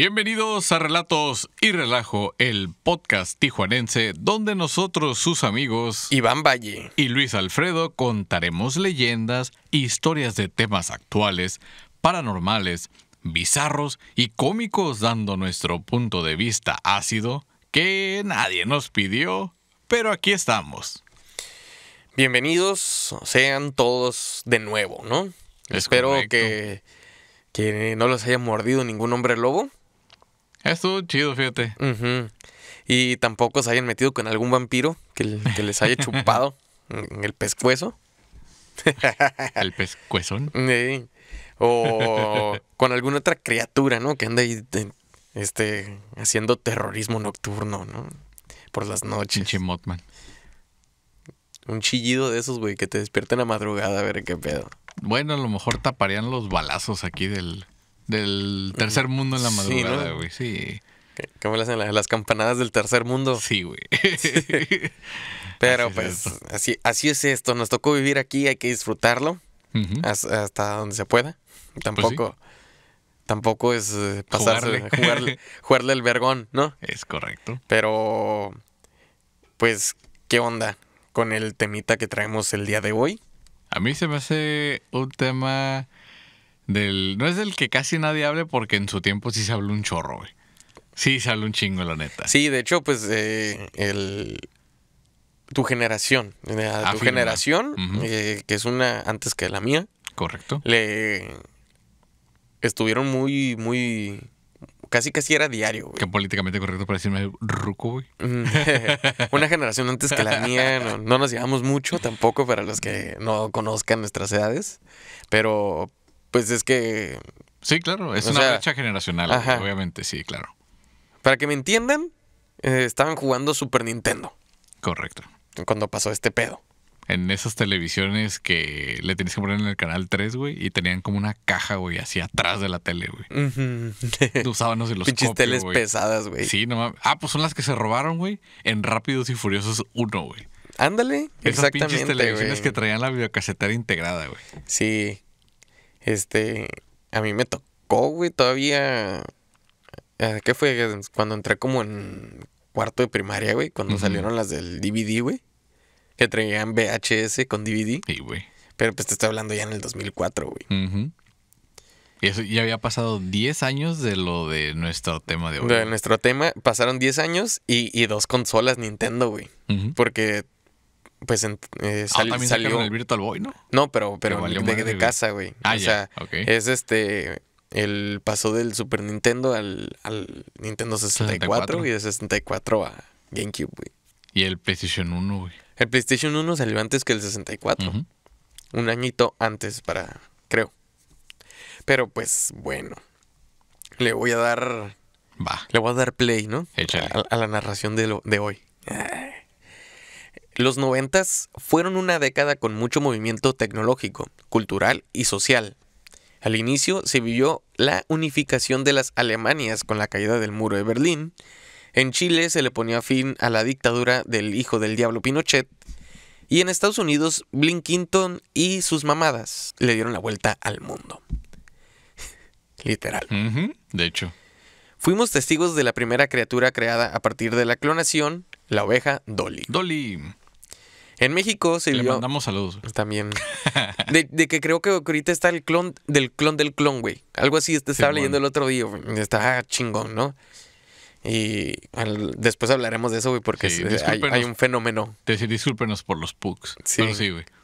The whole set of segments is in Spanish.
Bienvenidos a Relatos y Relajo, el podcast tijuanense donde nosotros, sus amigos Iván Valle y Luis Alfredo contaremos leyendas historias de temas actuales, paranormales, bizarros y cómicos dando nuestro punto de vista ácido que nadie nos pidió, pero aquí estamos. Bienvenidos sean todos de nuevo, ¿no? Espero que, que no los haya mordido ningún hombre lobo. Estuvo chido, fíjate. Y tampoco se hayan metido con algún vampiro que, les haya chupado en el pescuezo. el pescuezón. Sí. O con alguna otra criatura, ¿no? Que anda ahí este, haciendo terrorismo nocturno, ¿no? Por las noches. Chimotman. Un chillido de esos, güey, que te despierten a madrugada a ver qué pedo. Bueno, a lo mejor taparían los balazos aquí del, del tercer mundo en la madrugada, güey. Sí, ¿Cómo le hacen las, campanadas del tercer mundo? Sí, güey. Pero pues así, así es esto. Nos tocó vivir aquí, hay que disfrutarlo hasta, donde se pueda. Pues tampoco, tampoco es eh, jugarle. jugarle el vergón, ¿no? Es correcto. Pero, pues, ¿qué onda con el temita que traemos el día de hoy? A mí se me hace un tema no es del que casi nadie hable porque en su tiempo sí se habló un chorro, güey. Sí se habló un chingo, la neta. Sí, de hecho, pues eh, el, tu generación, eh, ah, tu generación, eh, que es una antes que la mía. Correcto. Le estuvieron muy, muy casi casi era diario, güey. Que políticamente correcto para decirme ruco, güey. Mm. Una generación antes que la mía, no, no, nos llevamos mucho tampoco para los que no conozcan nuestras edades, pero pues es que... Sí, claro, es una brecha generacional, obviamente, sí, claro. Para que me entiendan, eh, estaban jugando Super Nintendo. Correcto. Cuando pasó este pedo. En esas televisiones que le tenías que poner en el canal 3, güey, y tenían como una caja, güey, así atrás de la tele, güey. Usaban los Pinches teles pesadas, güey. Sí, no mames. Ah, pues son las que se robaron, güey, en Rápidos y Furiosos 1, güey. Ándale, Esas exactamente. Esas pinches televisiones que traían la videocasetera integrada, güey. Sí. Este, a mí me tocó, güey, todavía... Eh, ¿Qué fue? Cuando entré como en cuarto de primaria, güey, cuando salieron las del DVD, güey. Que traían VHS con DVD. Sí, güey. Pero pues te estoy hablando ya en el 2004, güey. Y eso ya había pasado 10 años de lo de nuestro tema de hoy. De nuestro tema, pasaron 10 años y, y dos consolas Nintendo, güey. Porque pues en, eh, ah, también salió el Virtual Boy, ¿no? No, pero, pero de, de, casa, güey. Ah, o sea, es este el pasó del Super Nintendo al, Nintendo 64, y de 64 a GameCube, güey. Y el PlayStation 1, güey. El PlayStation 1 salió antes que el 64. Un añito antes para, creo. Pero pues bueno. Le voy a dar Va. Le voy a dar play, ¿no? A, a, la narración de, lo, de hoy. Los noventas fueron una década con mucho movimiento tecnológico, cultural y social. Al inicio se vivió la unificación de las Alemanias con la caída del muro de Berlín, en Chile se le ponía fin a la dictadura del hijo del diablo Pinochet, y en Estados Unidos Blinkington y sus mamadas le dieron la vuelta al mundo. Literal. de hecho. Fuimos testigos de la primera criatura creada a partir de la clonación, la oveja Dolly. Dolly. En México se Le mandamos saludos. También. De, que creo que ahorita está el clon del clon del clon, güey. Algo así, este estaba leyendo el otro día. Está chingón, ¿no? Y después hablaremos de eso, güey, porque hay, un fenómeno. Decir, discúlpenos por los pugs. Sí. Pero sí, güey.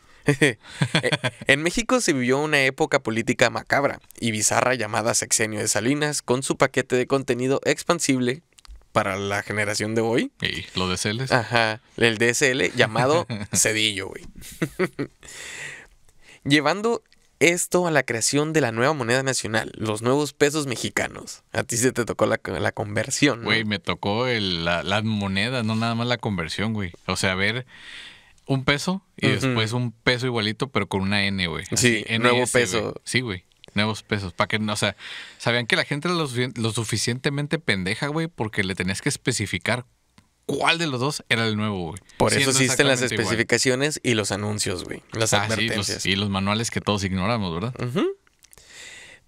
Eh, en México se vivió una época política macabra y bizarra llamada Sexenio de Salinas, con su paquete de contenido expansible para la generación de hoy. Y los DSLs. Ajá, el DSL llamado Cedillo, güey. Llevando esto a la creación de la nueva moneda nacional, los nuevos pesos mexicanos. A ti se te tocó la, la conversión. Güey, me tocó la, las monedas, no nada más la conversión, güey. O sea, ver un peso y después un peso igualito, pero con una N, güey. Sí, nuevo peso. Sí, güey nuevos pesos. Para que, o sea, sabían que la gente era lo, suficientemente pendeja, güey, porque le tenías que especificar cuál de los dos era el nuevo, güey. Por eso existen las especificaciones y los anuncios, güey. Las ah, advertencias. y los manuales que todos ignoramos, ¿verdad?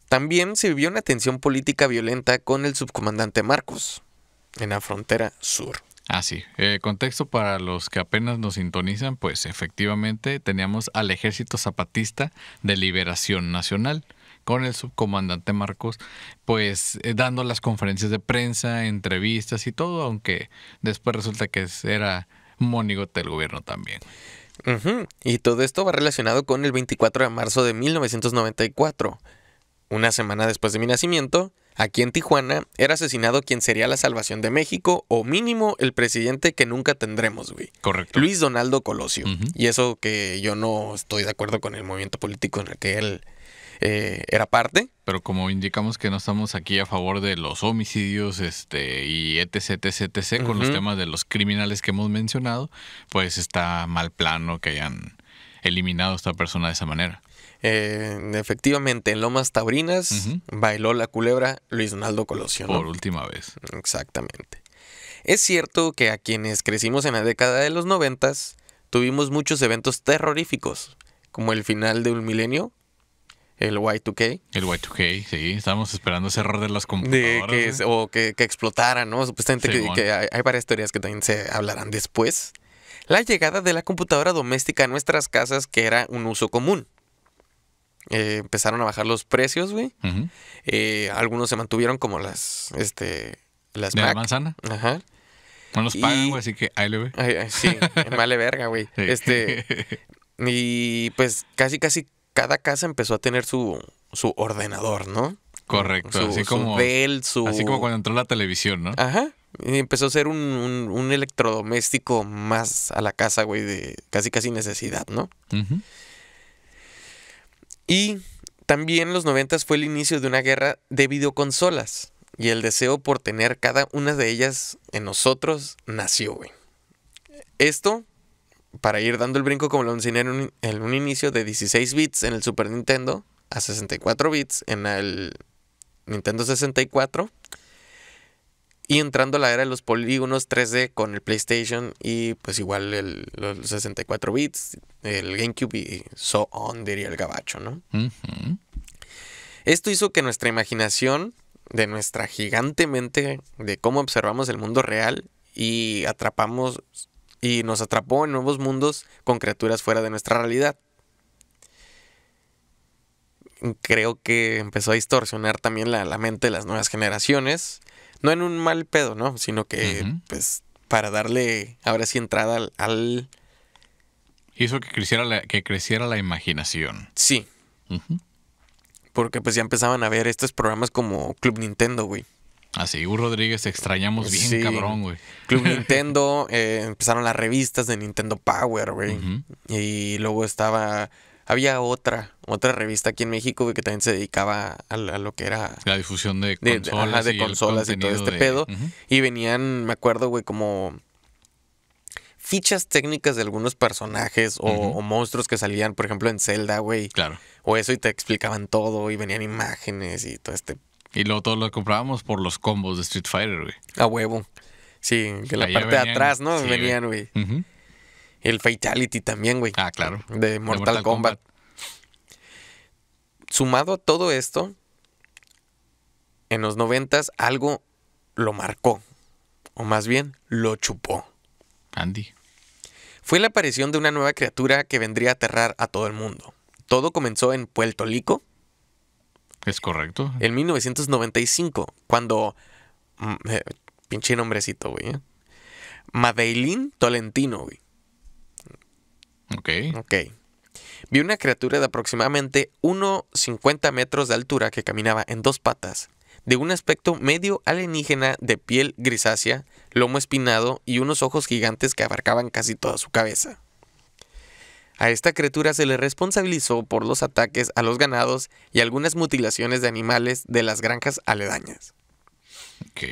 También se vivió una tensión política violenta con el subcomandante Marcos en la frontera sur. Ah, sí. Eh, contexto para los que apenas nos sintonizan, pues efectivamente teníamos al Ejército Zapatista de Liberación Nacional, con el subcomandante Marcos, pues eh, dando las conferencias de prensa, entrevistas y todo, aunque después resulta que era monigote del gobierno también. Y todo esto va relacionado con el 24 de marzo de 1994. Una semana después de mi nacimiento, aquí en Tijuana, era asesinado quien sería la salvación de México, o mínimo el presidente que nunca tendremos, güey. Correcto. Luis Donaldo Colosio. Y eso que yo no estoy de acuerdo con el movimiento político en el que él eh, era parte. Pero como indicamos que no estamos aquí a favor de los homicidios este, y etc, etc, etc, con los temas de los criminales que hemos mencionado, pues está mal plano que hayan eliminado a esta persona de esa manera. Eh, efectivamente, en Lomas Taurinas bailó la culebra Luis Donaldo Colosio. Por última vez. Exactamente. Es cierto que a quienes crecimos en la década de los noventas, tuvimos muchos eventos terroríficos, como el final de un milenio, el Y2K. El Y2K, sí. Estábamos esperando ese error de las computadoras. ¿eh? O que, que, explotaran, ¿no? Supuestamente que, hay, varias teorías que también se hablarán después. La llegada de la computadora doméstica a nuestras casas, que era un uso común. Eh, empezaron a bajar los precios, güey. Eh, algunos se mantuvieron como las, este, las ¿De la manzana? Ajá. No los pagan, así que ahí le ve. Sí, vale verga, güey. Este, y pues casi, casi cada casa empezó a tener su, ordenador, ¿no? Correcto, su, así, como, su así como cuando entró la televisión, ¿no? Ajá. Y empezó a ser un, electrodoméstico más a la casa, güey, de casi casi necesidad, ¿no? Y también los noventas fue el inicio de una guerra de videoconsolas. Y el deseo por tener cada una de ellas en nosotros nació, güey. Esto para ir dando el brinco como lo enseñé en un, inicio de 16 bits en el Super Nintendo a 64 bits en el Nintendo 64 y entrando a la era de los polígonos 3D con el PlayStation y pues igual los 64 bits, el GameCube y so on, diría el gabacho, ¿no? Esto hizo que nuestra imaginación, de nuestra gigante mente, de cómo observamos el mundo real y atrapamos y nos atrapó en nuevos mundos con criaturas fuera de nuestra realidad. Creo que empezó a distorsionar también la, mente de las nuevas generaciones. No en un mal pedo, ¿no? Sino que, pues, para darle ahora sí entrada al, Hizo que creciera la, que creciera la imaginación. Sí. Porque pues ya empezaban a ver estos programas como Club Nintendo, güey. Así, ah, Hugo Rodríguez, extrañamos bien, cabrón, güey. Club Nintendo, eh, empezaron las revistas de Nintendo Power, güey. Y luego estaba. Había otra, otra revista aquí en México, güey, que también se dedicaba a, lo que era. La difusión de consolas. De, de consolas y todo este pedo. Y venían, me acuerdo, güey, como fichas técnicas de algunos personajes o, monstruos que salían, por ejemplo, en Zelda, güey. Claro. O eso y te explicaban todo y venían imágenes y todo este y luego todos lo comprábamos por los combos de Street Fighter, güey. A huevo. Sí, que la parte de atrás, ¿no? venían, güey. El Fatality también, güey. Ah, claro. De Mortal, Kombat. Sumado a todo esto, en los noventas algo lo marcó. O más bien, lo chupó. Andy. Fue la aparición de una nueva criatura que vendría a aterrar a todo el mundo. Todo comenzó en Puerto Rico, es correcto. En 1995, cuando. Mm, eh, pinche nombrecito, güey. ¿eh? Tolentino, güey. Ok. Ok. Vi una criatura de aproximadamente 1,50 metros de altura que caminaba en dos patas, de un aspecto medio alienígena de piel grisácea, lomo espinado y unos ojos gigantes que abarcaban casi toda su cabeza. A esta criatura se le responsabilizó por los ataques a los ganados y algunas mutilaciones de animales de las granjas aledañas. Ok.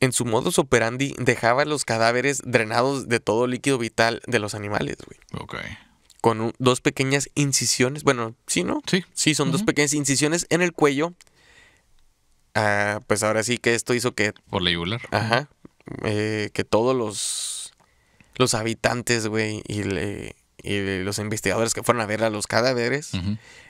En su modus operandi dejaba los cadáveres drenados de todo líquido vital de los animales, güey. Ok. Con dos pequeñas incisiones. Bueno, sí, ¿no? Sí. Sí, son dos pequeñas incisiones en el cuello. Ah, pues ahora sí que esto hizo que. Por la Ajá. Eh, que todos los, los habitantes, güey, y, y los investigadores que fueron a ver a los cadáveres,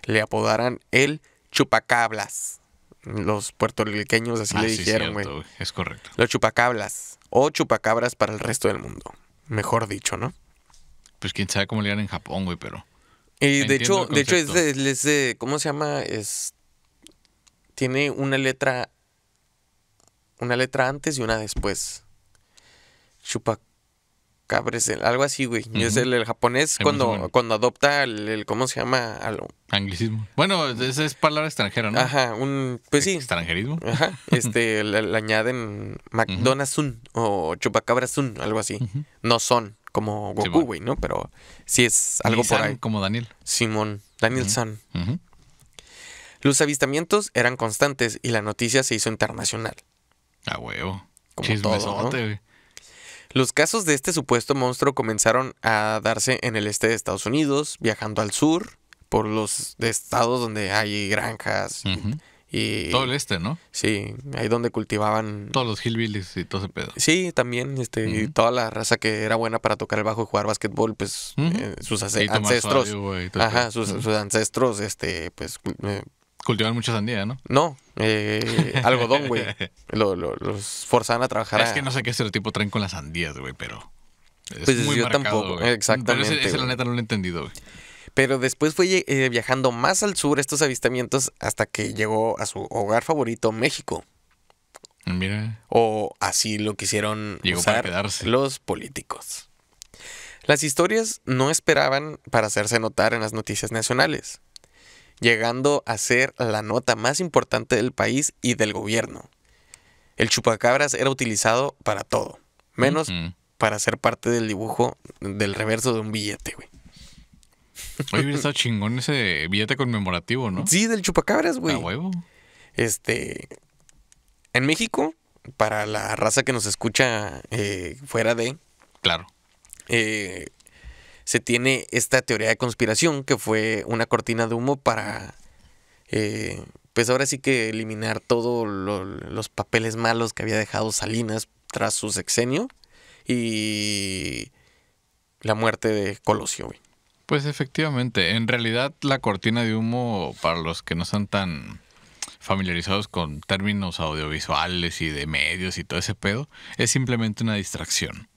le apodaran el chupacablas. Los puertorriqueños así ah, le dijeron, güey. Es correcto. Los chupacablas. O chupacabras para el resto del mundo. Mejor dicho, ¿no? Pues quién sabe cómo le dan en Japón, güey, pero. Y de hecho, de hecho, es ¿Cómo se llama? Es. Tiene una letra. Una letra antes y una después chupacabres, algo así, güey. Es el, japonés cuando, cuando adopta el, ¿cómo se llama? Anglicismo. Bueno, esa es palabra extranjera, ¿no? Ajá, un, pues sí. Extranjerismo. Ajá, este, le, añaden McDonald's Sun o Chupacabrasun, Sun, algo así. No son como Goku, güey, ¿no? Pero sí es algo por ahí. como Daniel. Simón, Daniel San. Los avistamientos eran constantes y la noticia se hizo internacional. A huevo. Como todo, ¿no? Los casos de este supuesto monstruo comenzaron a darse en el este de Estados Unidos, viajando al sur, por los estados donde hay granjas. y, todo el este, ¿no? Sí, ahí donde cultivaban... Todos los hillbillies y todo ese pedo. Sí, también, este, y toda la raza que era buena para tocar el bajo y jugar básquetbol, pues eh, sus ancestros... ajá, sus, ancestros, este, pues... Eh, Cultivan mucha sandía, ¿no? No, eh, algodón, güey. los forzaban a trabajar. Es que no sé qué tipo traen con las sandías, güey, pero. pues yo tampoco, güey. exactamente. Pero ese, la neta no lo he entendido, güey. Pero después fue eh, viajando más al sur estos avistamientos hasta que llegó a su hogar favorito, México. Mira. O así lo quisieron llegó usar los políticos. Las historias no esperaban para hacerse notar en las noticias nacionales llegando a ser la nota más importante del país y del gobierno. El chupacabras era utilizado para todo, menos para ser parte del dibujo del reverso de un billete, güey. Oye, hubiera estado chingón ese billete conmemorativo, ¿no? Sí, del chupacabras, güey. A huevo. Este. En México, para la raza que nos escucha eh, fuera de. Claro. Eh, se tiene esta teoría de conspiración que fue una cortina de humo para, eh, pues ahora sí que eliminar todos los papeles malos que había dejado Salinas tras su sexenio y la muerte de Colosio, Pues efectivamente, en realidad la cortina de humo, para los que no están tan familiarizados con términos audiovisuales y de medios y todo ese pedo, es simplemente una distracción.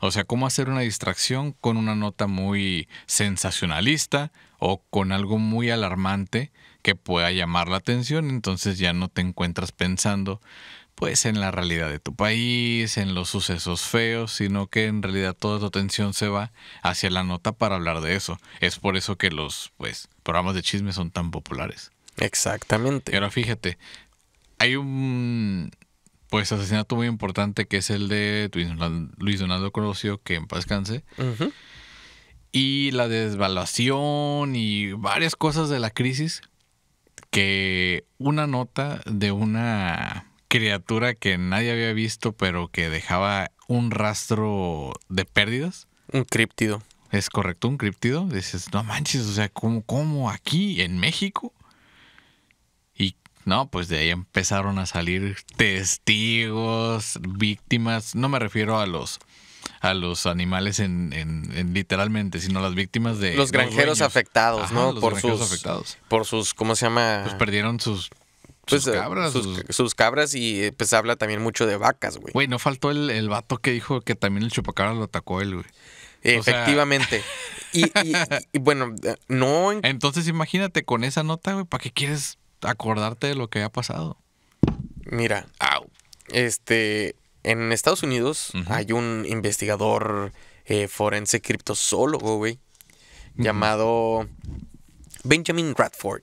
O sea, cómo hacer una distracción con una nota muy sensacionalista o con algo muy alarmante que pueda llamar la atención, entonces ya no te encuentras pensando pues en la realidad de tu país, en los sucesos feos, sino que en realidad toda tu atención se va hacia la nota para hablar de eso. Es por eso que los pues programas de chisme son tan populares. Exactamente. Ahora fíjate, hay un pues asesinato muy importante que es el de Luis Donaldo Colosio, que en paz descanse. Y la desvaluación y varias cosas de la crisis. Que una nota de una criatura que nadie había visto, pero que dejaba un rastro de pérdidas. Un críptido. Es correcto, un críptido. Dices, no manches, o sea, ¿cómo, cómo aquí en México? No, pues de ahí empezaron a salir testigos, víctimas. No me refiero a los a los animales en, literalmente, sino las víctimas de los granjeros afectados, ¿no? Los por sus afectados. por sus ¿cómo se llama? Pues perdieron sus sus pues, eh, cabras. Sus, cabras y eh, pues habla también mucho de vacas, güey. Güey, no faltó el, el vato que dijo que también el chupacabra lo atacó él, güey. Efectivamente. y, y, bueno, eh, no. Entonces imagínate con esa nota, güey, ¿para qué quieres acordarte de lo que ha pasado. Mira, este, en Estados Unidos hay un investigador eh, forense criptozoólogo, güey, llamado Benjamin Radford,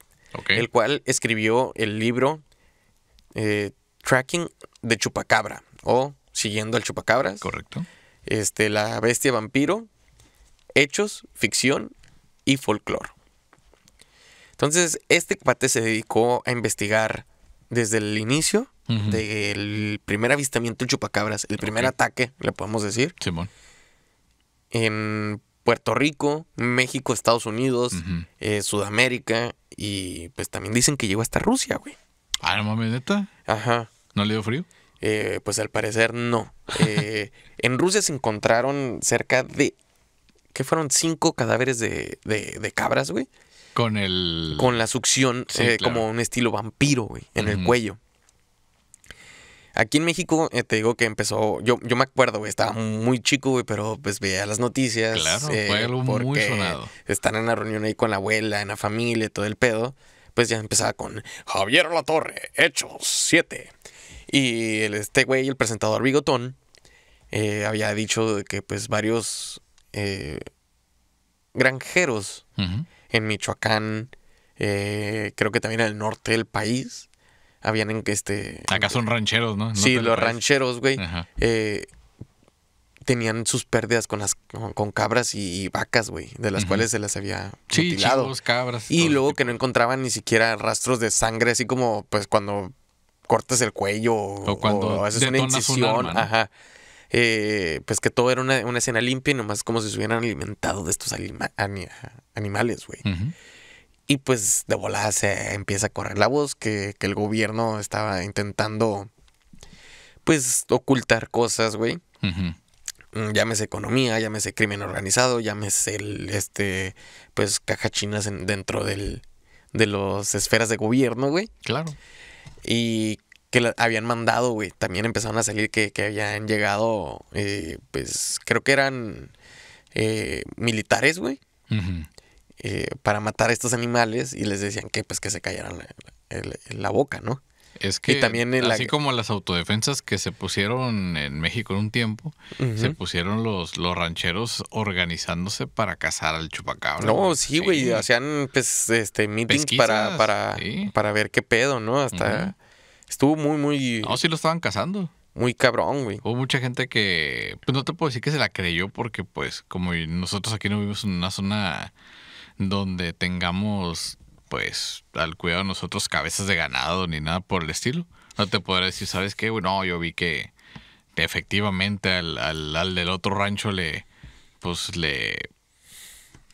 el cual escribió el libro eh, Tracking de Chupacabra o Siguiendo al Chupacabras. Correcto. Este, la bestia vampiro, hechos, ficción y folclore. Entonces, este cuate se dedicó a investigar desde el inicio del primer avistamiento del chupacabras, el primer ataque, le podemos decir. Simón. En Puerto Rico, México, Estados Unidos, eh, Sudamérica y pues también dicen que llegó hasta Rusia, güey. Ah, no mames, neta. Ajá. ¿No le dio frío? Eh, pues al parecer no. Eh, en Rusia se encontraron cerca de. ¿Qué fueron? Cinco cadáveres de, de, de cabras, güey. Con el. Con la succión, eh, como un estilo vampiro, güey, en el cuello. Aquí en México, eh, te digo que empezó. Yo, yo me acuerdo, güey, estaba muy chico, güey, pero pues veía las noticias. Claro, eh, fue algo muy sonado. Están en la reunión ahí con la abuela, en la familia, todo el pedo. Pues ya empezaba con Javier La Torre, Hechos ¡Siete! Y el, este güey, el presentador Bigotón, había dicho que pues varios granjeros en Michoacán, eh, creo que también en el norte del país. Habían en que este. Acá son rancheros, ¿no? sí, los rancheros, güey. Eh, tenían sus pérdidas con las con, cabras y, vacas, güey, de las cuales se las había sí, cabras. Y luego que no encontraban ni siquiera rastros de sangre, así como pues cuando cortas el cuello o, cuando haces una incisión, ajá, eh, pues que todo era una, escena limpia y nomás como si se hubieran alimentado de estos animales, güey. Y pues de volada se empieza a correr la voz que, el gobierno estaba intentando, pues, ocultar cosas, güey. Mm, llámese economía, llámese crimen organizado, llámese el, este, pues cajachinas dentro del, de las esferas de gobierno, güey. Claro. Y que habían mandado, güey. También empezaron a salir que, habían llegado, eh, pues creo que eran eh, militares, güey, eh, para matar a estos animales y les decían que pues que se callaran la, boca, ¿no? Es que así como las autodefensas que se pusieron en México en un tiempo, se pusieron los, los rancheros organizándose para cazar al chupacabra. No, sí, güey, hacían pues, este meetings para para, para ver qué pedo, ¿no? Hasta Estuvo muy, muy. No, sí lo estaban cazando. Muy cabrón, güey. Hubo mucha gente que. Pues no te puedo decir que se la creyó, porque, pues, como nosotros aquí no vivimos en una zona donde tengamos, pues, al cuidado de nosotros cabezas de ganado ni nada por el estilo. No te podré decir, ¿sabes qué? bueno No, yo vi que efectivamente al, al, del otro rancho le. Pues le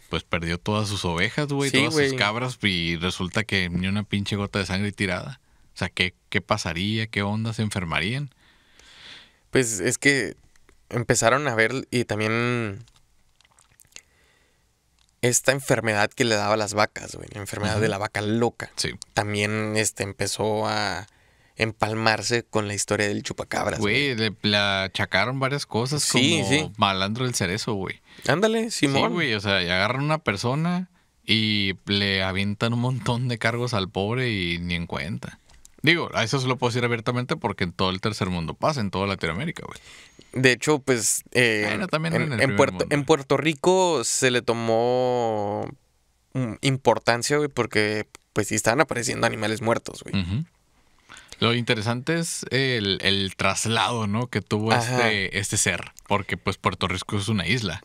pues perdió todas sus ovejas, güey, todas sus cabras y resulta que ni una pinche gota de sangre tirada. O sea, ¿qué, pasaría? ¿Qué onda? ¿Se enfermarían? Pues es que empezaron a ver y también esta enfermedad que le daba a las vacas, güey, la enfermedad de la vaca loca. Sí. También este empezó a empalmarse con la historia del chupacabras. Güey, le, achacaron varias cosas como malandro del cerezo, güey. Ándale, Simón. Sí, güey, o sea, agarran una persona y le avientan un montón de cargos al pobre y ni en cuenta. Digo, a eso se lo puedo decir abiertamente porque en todo el tercer mundo pasa, en toda Latinoamérica, güey. De hecho, pues eh, también en, Puerto, en Puerto Rico se le tomó mm, importancia, güey, porque pues sí estaban apareciendo animales muertos, güey. Lo interesante es el, traslado, ¿no? Que tuvo este, este ser, porque pues Puerto Rico es una isla.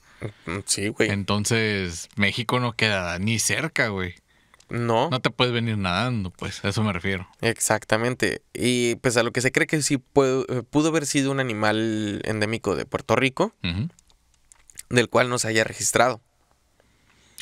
Mm, sí, güey. Entonces México no queda ni cerca, güey. No. No te puedes venir nadando, pues, a eso me refiero. Exactamente. Y pues a lo que se cree que sí eh, pudo, haber sido un animal endémico de Puerto Rico, del cual no se haya registrado.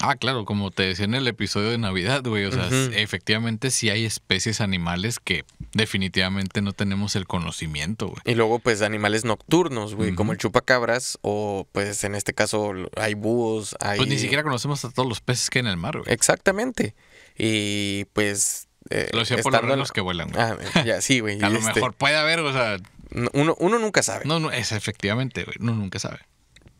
Ah, claro, como te decía en el episodio de Navidad, güey, o sea, efectivamente sí hay especies animales que definitivamente no tenemos el conocimiento, güey. Y luego, pues, animales nocturnos, güey, como el chupacabras o, pues, en este caso hay búhos, hay... Pues ni siquiera conocemos a todos los peces que hay en el mar, güey. Exactamente. Y pues... Eh, por los que vuelan, Ah, ya, sí, güey. A lo este mejor puede haber, o sea... Uno, nunca sabe. No, no, es efectivamente, güey. Uno nunca sabe.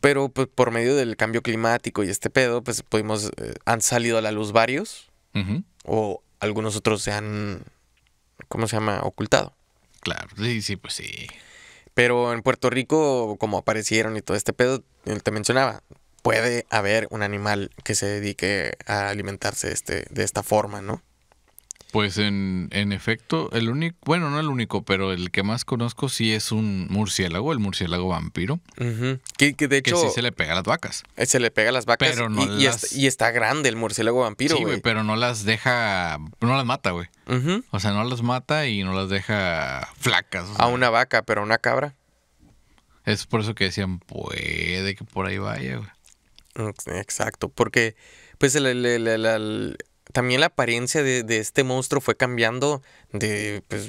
Pero pues, por medio del cambio climático y este pedo, pues pudimos... Eh, han salido a la luz varios. O algunos otros se han... ¿Cómo se llama? Ocultado. Claro, sí, sí, pues sí. Pero en Puerto Rico, como aparecieron y todo este pedo, te mencionaba, puede haber un animal que se dedique a alimentarse de, este, de esta forma, ¿no? Pues en, en efecto, el único, bueno, no el único, pero el que más conozco sí es un murciélago, el murciélago vampiro. que, de hecho. Que sí se le pega a las vacas. Eh, se le pega a las vacas. y, está, grande el murciélago vampiro. Sí, güey, pero no las deja. No las mata, güey. O sea, no las mata y no las deja flacas. a una vaca, pero a una cabra. Es por eso que decían, puede que por ahí vaya, güey. Exacto, porque pues también la apariencia de, este monstruo fue cambiando de, pues,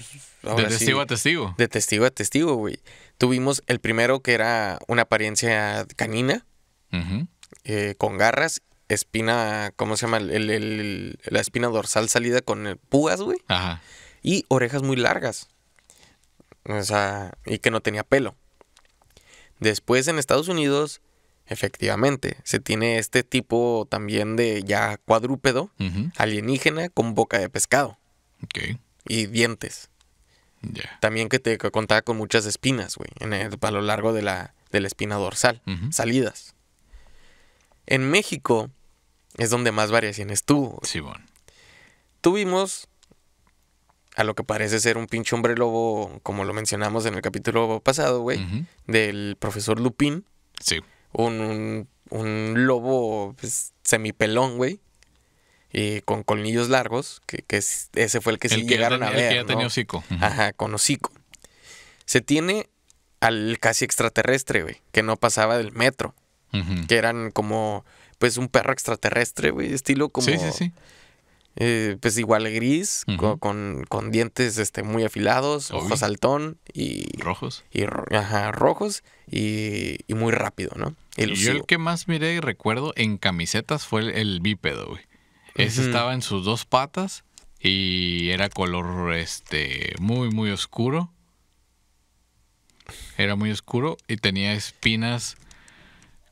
de testigo a testigo. De testigo a testigo, güey. Tuvimos el primero que era una apariencia canina, eh, con garras, espina, ¿cómo se llama? la espina dorsal salida con eh, púas, güey. Y orejas muy largas. O sea, y que no tenía pelo. Después en Estados Unidos Efectivamente, se tiene este tipo también de ya cuadrúpedo, alienígena, con boca de pescado. Y dientes. También que te contaba con muchas espinas, güey, a lo largo de la, de la espina dorsal, salidas. En México es donde más variación estuvo. Sí, bueno. Tuvimos a lo que parece ser un pinche hombre lobo, como lo mencionamos en el capítulo pasado, güey, del profesor Lupín. Sí un, un lobo pues, semipelón, güey. Y con colmillos largos, que, que ese fue el que sí llegaron a ver. El que ya tenía hocico. Ajá, con hocico. Se tiene al casi extraterrestre, güey, que no pasaba del metro. Que eran como, pues, un perro extraterrestre, güey, estilo como. Sí, sí, sí eh, pues igual gris, con, con, dientes este, muy afilados, ojos saltón y... Rojos. Y, rojos y, muy rápido, ¿no? Y yo el que más miré y recuerdo en camisetas fue el, bípedo, güey. Ese estaba en sus dos patas y era color este muy, muy oscuro. Era muy oscuro y tenía espinas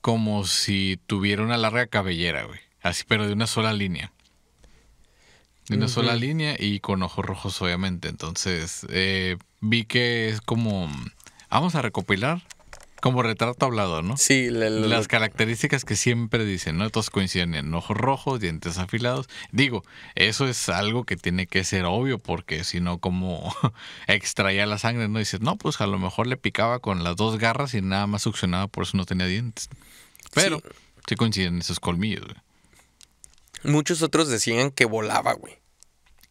como si tuviera una larga cabellera, güey. Así, pero de una sola línea. Tiene una sola línea y con ojos rojos, obviamente. Entonces, eh, vi que es como. Vamos a recopilar como retrato hablado, ¿no? Sí, las características que siempre dicen, ¿no? Todos coinciden en ojos rojos, dientes afilados. Digo, eso es algo que tiene que ser obvio, porque si no, como extraía la sangre, ¿no? Dices, no, pues a lo mejor le picaba con las dos garras y nada más succionaba, por eso no tenía dientes. Pero sí, sí coinciden esos colmillos, güey. Muchos otros decían que volaba, güey.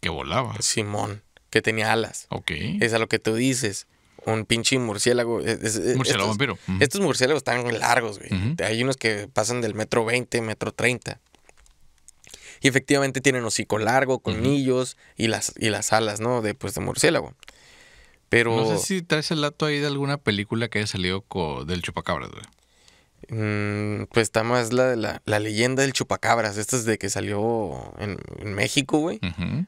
Que volaba. Simón, que tenía alas. Ok. Es a lo que tú dices. Un pinche murciélago. murciélago estos, vampiro. Estos murciélagos están largos, güey. Hay unos que pasan del metro 20, metro 30. Y efectivamente tienen hocico largo, colmillos y, las, y las alas, ¿no? De, pues, de murciélago. Pero... No sé si traes el dato ahí de alguna película que haya salido del Chupacabras, güey. Mm, pues está más la, la, la, leyenda del chupacabras. Estas de que salió en, México, güey.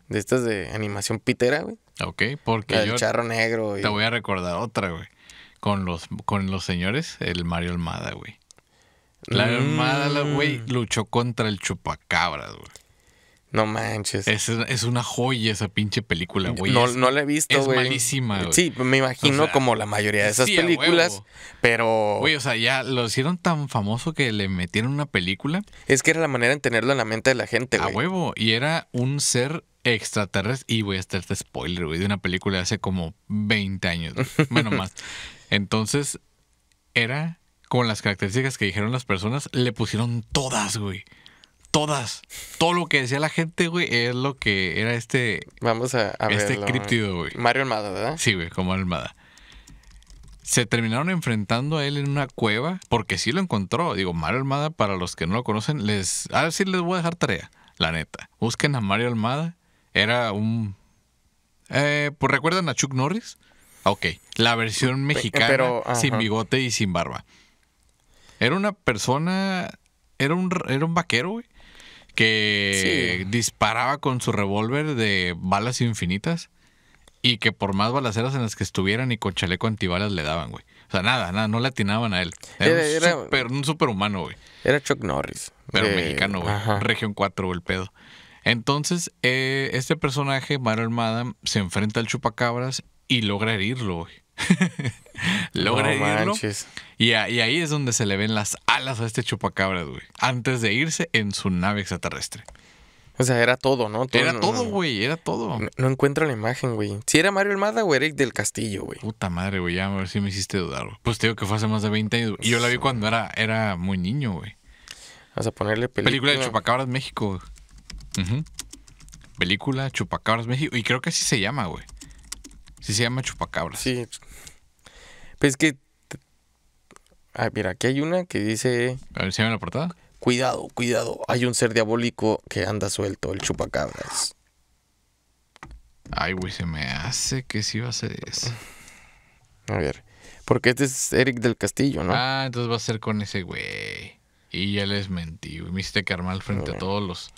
De estas de animación pitera, güey. Ok, porque. El charro negro. Te voy a recordar otra, güey. Con los, con los señores, el Mario Almada, güey. La mm. Almada, güey, luchó contra el chupacabras, güey. No manches. Es, es una joya esa pinche película, güey. No, la he visto, güey. Es malísima, güey. Sí, me imagino como la mayoría de esas películas, pero... Güey, o sea, ya lo hicieron tan famoso que le metieron una película. Es que era la manera de tenerlo en la mente de la gente, güey. A huevo. Y era un ser extraterrestre. Y voy a este spoiler, güey, de una película de hace como 20 años. Bueno, más. Entonces, era con las características que dijeron las personas, le pusieron todas, güey todas, todo lo que decía la gente, güey, es lo que era este. Vamos a, a Este criptido, güey. Mario Almada, ¿verdad? Sí, güey, como Almada. Se terminaron enfrentando a él en una cueva, porque sí lo encontró. Digo, Mario Almada, para los que no lo conocen, les. A ver si les voy a dejar tarea, la neta. Busquen a Mario Almada. Era un. Eh, pues recuerdan a Chuck Norris. Ok, la versión mexicana sin bigote y sin barba. Era una persona. Era un, era un vaquero, güey que disparaba con su revólver de balas infinitas y que por más balaceras en las que estuvieran y con chaleco antibalas le daban, güey. O sea, nada, nada, no le atinaban a él. Era, un, super, un superhumano, güey. Era Chuck Norris. Pero mexicano, güey. Región 4, el pedo. Entonces, eh, este personaje, Mario Almada, se enfrenta al chupacabras y logra herirlo, güey. Logra irlo. Y, ahí es donde se le ven las alas a este chupacabras, güey. Antes de irse en su nave extraterrestre. O sea, era todo, ¿no? era todo, güey, era todo. No, encuentro la imagen, güey. Si era Mario Almada o Eric del Castillo, güey. Puta madre, güey, ya a ver si me hiciste dudar, güey. Pues te digo que fue hace más de 20 años. Y yo la vi cuando era, era muy niño, güey. Vas a ponerle película. Película de Chupacabras México. Película Chupacabras México. Y creo que así se llama, güey. Sí se llama Chupacabras. Sí, pues que. mira, aquí hay una que dice. A ver en la portada. Cuidado, cuidado. Hay un ser diabólico que anda suelto, el chupacabras. Ay, güey, se me hace que sí va a ser eso. A ver. Porque este es Eric del Castillo, ¿no? Ah, entonces va a ser con ese güey. Y ya les mentí, güey. Me hiciste carnal frente a, todos los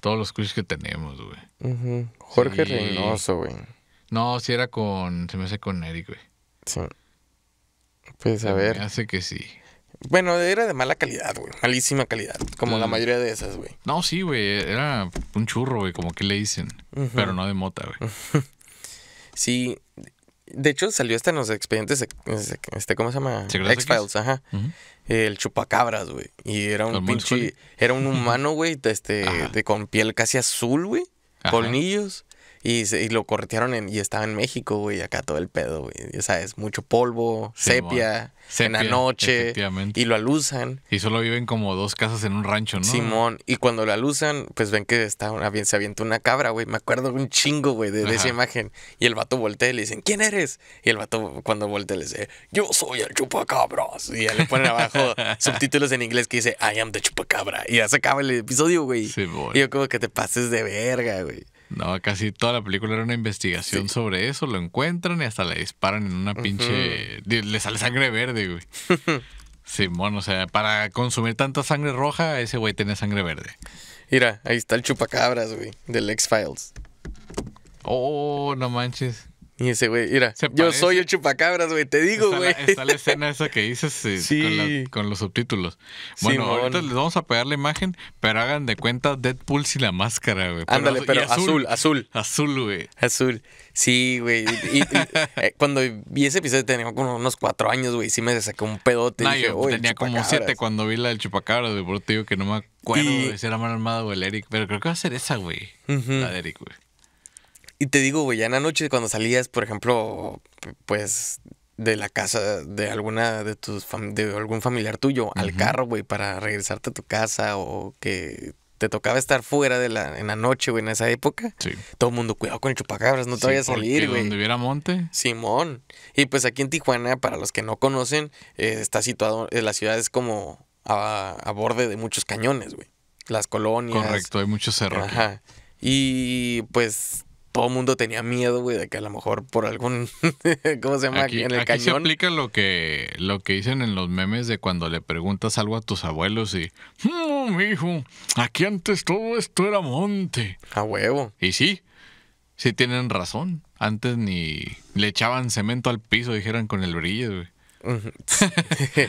todos los quiz que tenemos, güey. Jorge Reynoso, güey. No, si era con. Se me hace con Eric, güey. Sí. Pues a ver. hace que sí. Bueno, era de mala calidad, güey. Malísima calidad. Como la mm. mayoría de esas, güey. No, sí, güey. Era un churro, güey, como que le dicen. Pero no de mota, güey. sí. De hecho, salió este en los expedientes. Este, ¿Cómo se llama? X-Files, ajá. El chupacabras, güey. Y era un pinche. Era un humano, güey, este, con piel casi azul, güey. colmillos y, lo corretearon y estaba en México, güey, acá todo el pedo, güey. O sea, es mucho polvo, sepia, en la noche. Y lo alusan. Y solo viven como dos casas en un rancho, ¿no? Simón. Y cuando lo alusan, pues ven que está una, se avienta una cabra, güey. Me acuerdo un chingo, güey, de, esa imagen. Y el vato voltea y le dicen, ¿quién eres? Y el vato cuando voltea le dice, yo soy el chupacabras. Y le ponen abajo subtítulos en inglés que dice, I am the chupacabra. Y ya se acaba el episodio, güey. y yo como que te pases de verga, güey. No, casi toda la película era una investigación sobre eso, lo encuentran y hasta le disparan en una pinche... Le sale sangre verde, güey. Simón, o sea, para consumir tanta sangre roja, ese güey tenía sangre verde. Mira, ahí está el chupacabras, güey, del X-Files. Oh, no manches. Y ese, güey, mira, yo soy el chupacabras, güey, te digo, güey. Está, la escena esa que dices eh, Con, los subtítulos. Bueno, ahorita les vamos a pegar la imagen, pero hagan de cuenta Deadpool sin la máscara, güey. Ándale, pero, azul, azul. Azul, güey. Azul, Sí, güey. Y, y, eh, cuando vi ese episodio tenía como unos cuatro años, güey, sí me saqué un pedote. No, yo tenía como siete cuando vi la del chupacabras, güey, por te digo que no me acuerdo, si era mal armado o el Eric, pero creo que va a ser esa, güey. La de Eric, güey. Y te digo, güey, ya en la noche cuando salías, por ejemplo, pues de la casa de alguna de tus de algún familiar tuyo al carro, güey, para regresarte a tu casa o que te tocaba estar fuera de la, en la noche, güey, en esa época. Sí. Todo el mundo, cuidado con el chupacabras, no te vayas a salir, güey. Donde hubiera monte. Simón. Y pues aquí en Tijuana, para los que no conocen, eh, está situado, eh, la ciudad es como a, borde de muchos cañones, güey. Las colonias. Correcto, hay muchos cerros. Ajá. Y pues todo mundo tenía miedo, güey, de que a lo mejor por algún. ¿Cómo se llama? Aquí, en el aquí cañón. se explica lo que, lo que dicen en los memes de cuando le preguntas algo a tus abuelos y. mijo, aquí antes todo esto era monte. A huevo. Y sí, sí tienen razón. Antes ni le echaban cemento al piso, dijeran, con el brillo, güey.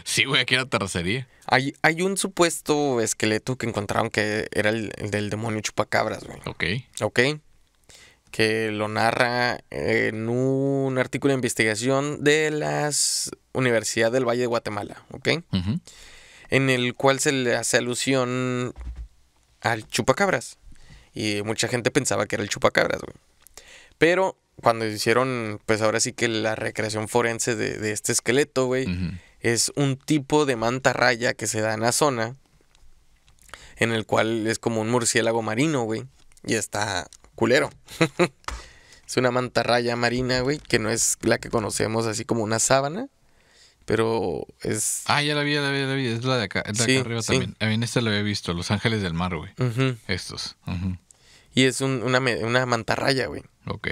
sí, güey, aquí era terracería. Hay, hay un supuesto esqueleto que encontraron que era el, el del demonio chupacabras, güey. Ok. Ok que lo narra en un artículo de investigación de la Universidad del Valle de Guatemala, ¿ok? En el cual se le hace alusión al chupacabras. Y mucha gente pensaba que era el chupacabras, güey. Pero cuando hicieron, pues ahora sí que la recreación forense de, este esqueleto, güey, es un tipo de manta raya que se da en la zona, en el cual es como un murciélago marino, güey, y está culero. es una mantarraya marina, güey, que no es la que conocemos así como una sábana, pero es... Ah, ya la vi, la vi, la vi, es la de acá, la de acá arriba también. mí esta la había visto, Los Ángeles del Mar, güey. Estos. Y es una, una, mantarraya, güey. Ok.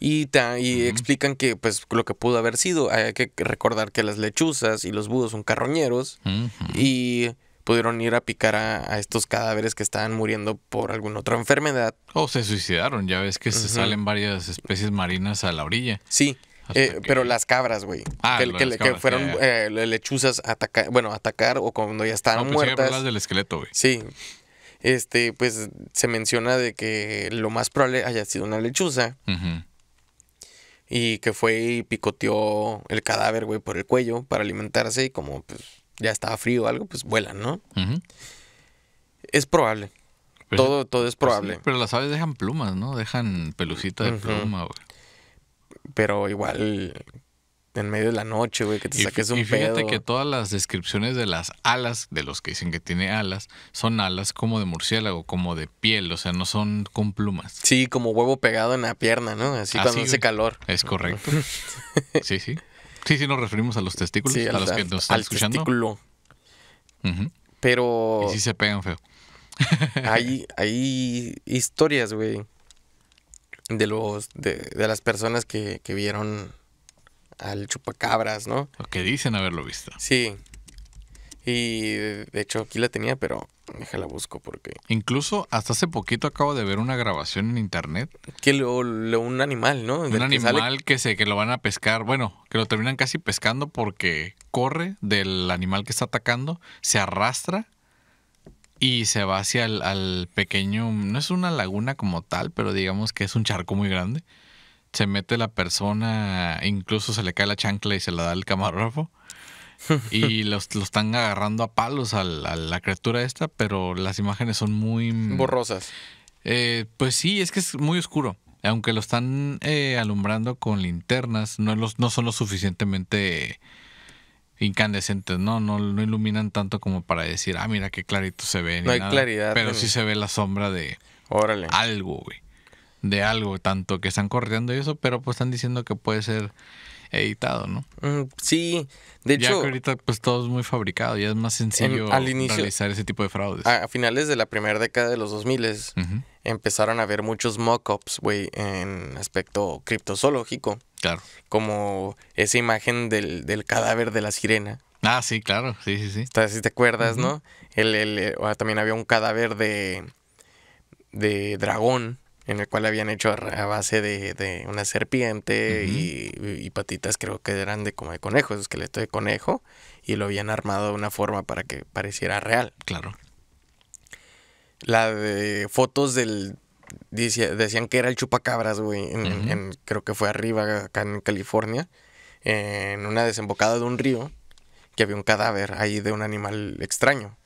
Y, y explican que, pues, lo que pudo haber sido. Hay que recordar que las lechuzas y los budos son carroñeros. Y pudieron ir a picar a, estos cadáveres que estaban muriendo por alguna otra enfermedad. O se suicidaron, ya ves que se salen varias especies marinas a la orilla. Sí, eh, Pero las cabras, güey. Ah, que, que, que, fueron eh, lechuzas atacar, bueno, atacar o cuando ya estaban no, muertas. del esqueleto, güey. Sí. Este, pues se menciona de que lo más probable haya sido una lechuza. Y que fue y picoteó el cadáver, güey, por el cuello para alimentarse y como, pues, ya estaba frío o algo, pues vuelan, ¿no? Es probable. Pues todo, todo es pues probable. pero las aves dejan plumas, ¿no? Dejan pelucita de pluma, güey. Pero igual en medio de la noche, güey, que te saques un y fíjate que todas las descripciones de las alas, de los que dicen que tiene alas, son alas como de murciélago, como de piel, o sea, no son con plumas. Sí, como huevo pegado en la pierna, ¿no? Así, Así cuando hace calor. Es correcto. sí, sí. Sí, sí, nos referimos a los testículos, a los que nos están al escuchando. Testículo. Pero. Y sí se pegan feo. hay, hay historias, güey. De los. De, las personas que, que, vieron al chupacabras, ¿no? O que dicen haberlo visto. Sí. Y de hecho aquí la tenía, pero Déjala busco porque. Incluso hasta hace poquito acabo de ver una grabación en internet. Que lo, un animal, ¿no? un animal que, se, que lo van a pescar. Bueno, que lo terminan casi pescando porque corre del animal que está atacando, se arrastra y se va hacia el al pequeño. No es una laguna como tal, pero digamos que es un charco muy grande. Se mete la persona, incluso se le cae la chancla y se la da el camarógrafo y los, los, están agarrando a palos a la, criatura esta, pero las imágenes son muy... Mm, Borrosas. Eh, pues sí, es que es muy oscuro. Aunque lo están eh, alumbrando con linternas, no, los, no son lo suficientemente incandescentes, ¿no? ¿no? No iluminan tanto como para decir, ah, mira qué clarito se ve. No hay claridad. Pero sí se ve la sombra de Órale. algo, güey. De algo, tanto que están corriendo y eso, pero pues están diciendo que puede ser editado, ¿no? sí, de hecho. Ya que ahorita, pues todo es muy fabricado, ya es más sencillo realizar ese tipo de fraudes. A, finales de la primera década de los 2000 empezaron a haber muchos mock-ups, güey, en aspecto criptozoológico. Claro. Como esa imagen del, cadáver de la sirena. Ah, sí, claro, sí, sí, sí. Si te acuerdas, ¿no? El, eh, también había un cadáver de, de dragón en el cual habían hecho a base de, una serpiente y, patitas creo que eran de como de conejo, esqueleto de conejo, y lo habían armado de una forma para que pareciera real. Claro. La de fotos del... decían que era el chupacabras, güey, creo que fue arriba, acá en California, en una desembocada de un río, que había un cadáver ahí de un animal extraño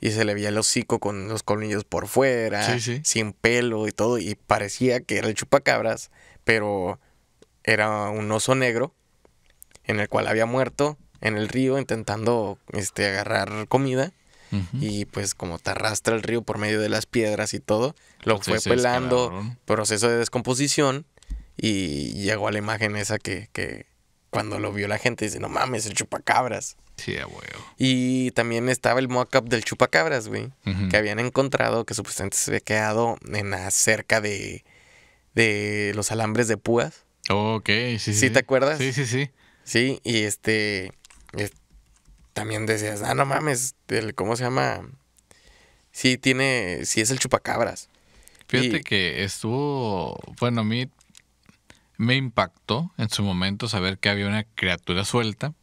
y se le veía el hocico con los colmillos por fuera, sin pelo y todo, y parecía que era el chupacabras, pero era un oso negro en el cual había muerto en el río intentando este, agarrar comida. Y pues como te arrastra el río por medio de las piedras y todo, lo fue pelando, proceso de descomposición y llegó a la imagen esa que, que cuando lo vio la gente dice, no mames, el chupacabras. Sí, Y también estaba el mock-up del chupacabras, güey, que habían encontrado que supuestamente se había quedado en cerca de, los alambres de púas. ok, sí, sí. ¿Sí te acuerdas? Sí, sí, sí. Sí, y este, también decías, ah, no mames, ¿cómo se llama? Sí, tiene, sí es el chupacabras. Fíjate que estuvo, bueno, a mí me impactó en su momento saber que había una criatura suelta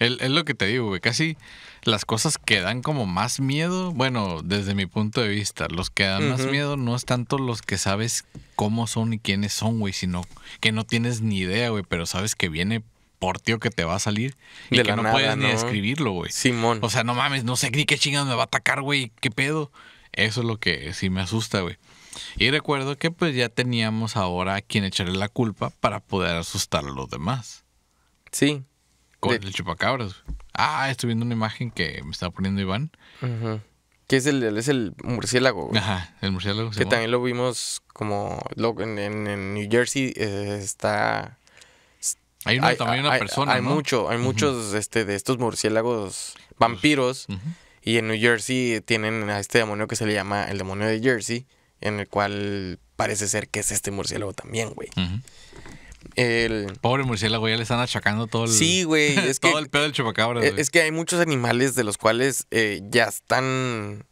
es lo que te digo, güey. Casi las cosas que dan como más miedo, bueno, desde mi punto de vista, los que dan más miedo no es tanto los que sabes cómo son y quiénes son, güey, sino que no tienes ni idea, güey, pero sabes que viene por tío que te va a salir y que no puedes ni escribirlo, güey. Simón. O sea, no mames, no sé ni qué chingados me va a atacar, güey, qué pedo. Eso es lo que sí me asusta, güey. Y recuerdo que pues ya teníamos ahora a quien echarle la culpa para poder asustar a los demás. Sí, con el chupacabras. Ah, estoy viendo una imagen que me estaba poniendo Iván. Que es el, es el murciélago. Ajá, el murciélago. Que también lo vimos como en, New Jersey eh, está... Hay una, persona. Hay, mucho, hay muchos este, de estos murciélagos vampiros. Y en New Jersey tienen a este demonio que se le llama el demonio de Jersey, en el cual parece ser que es este murciélago también, güey. El... Pobre murciélago, ya le están achacando todo el. Sí, güey. Es pedo del chupacabra. E, es, que hay muchos animales de los cuales eh, ya están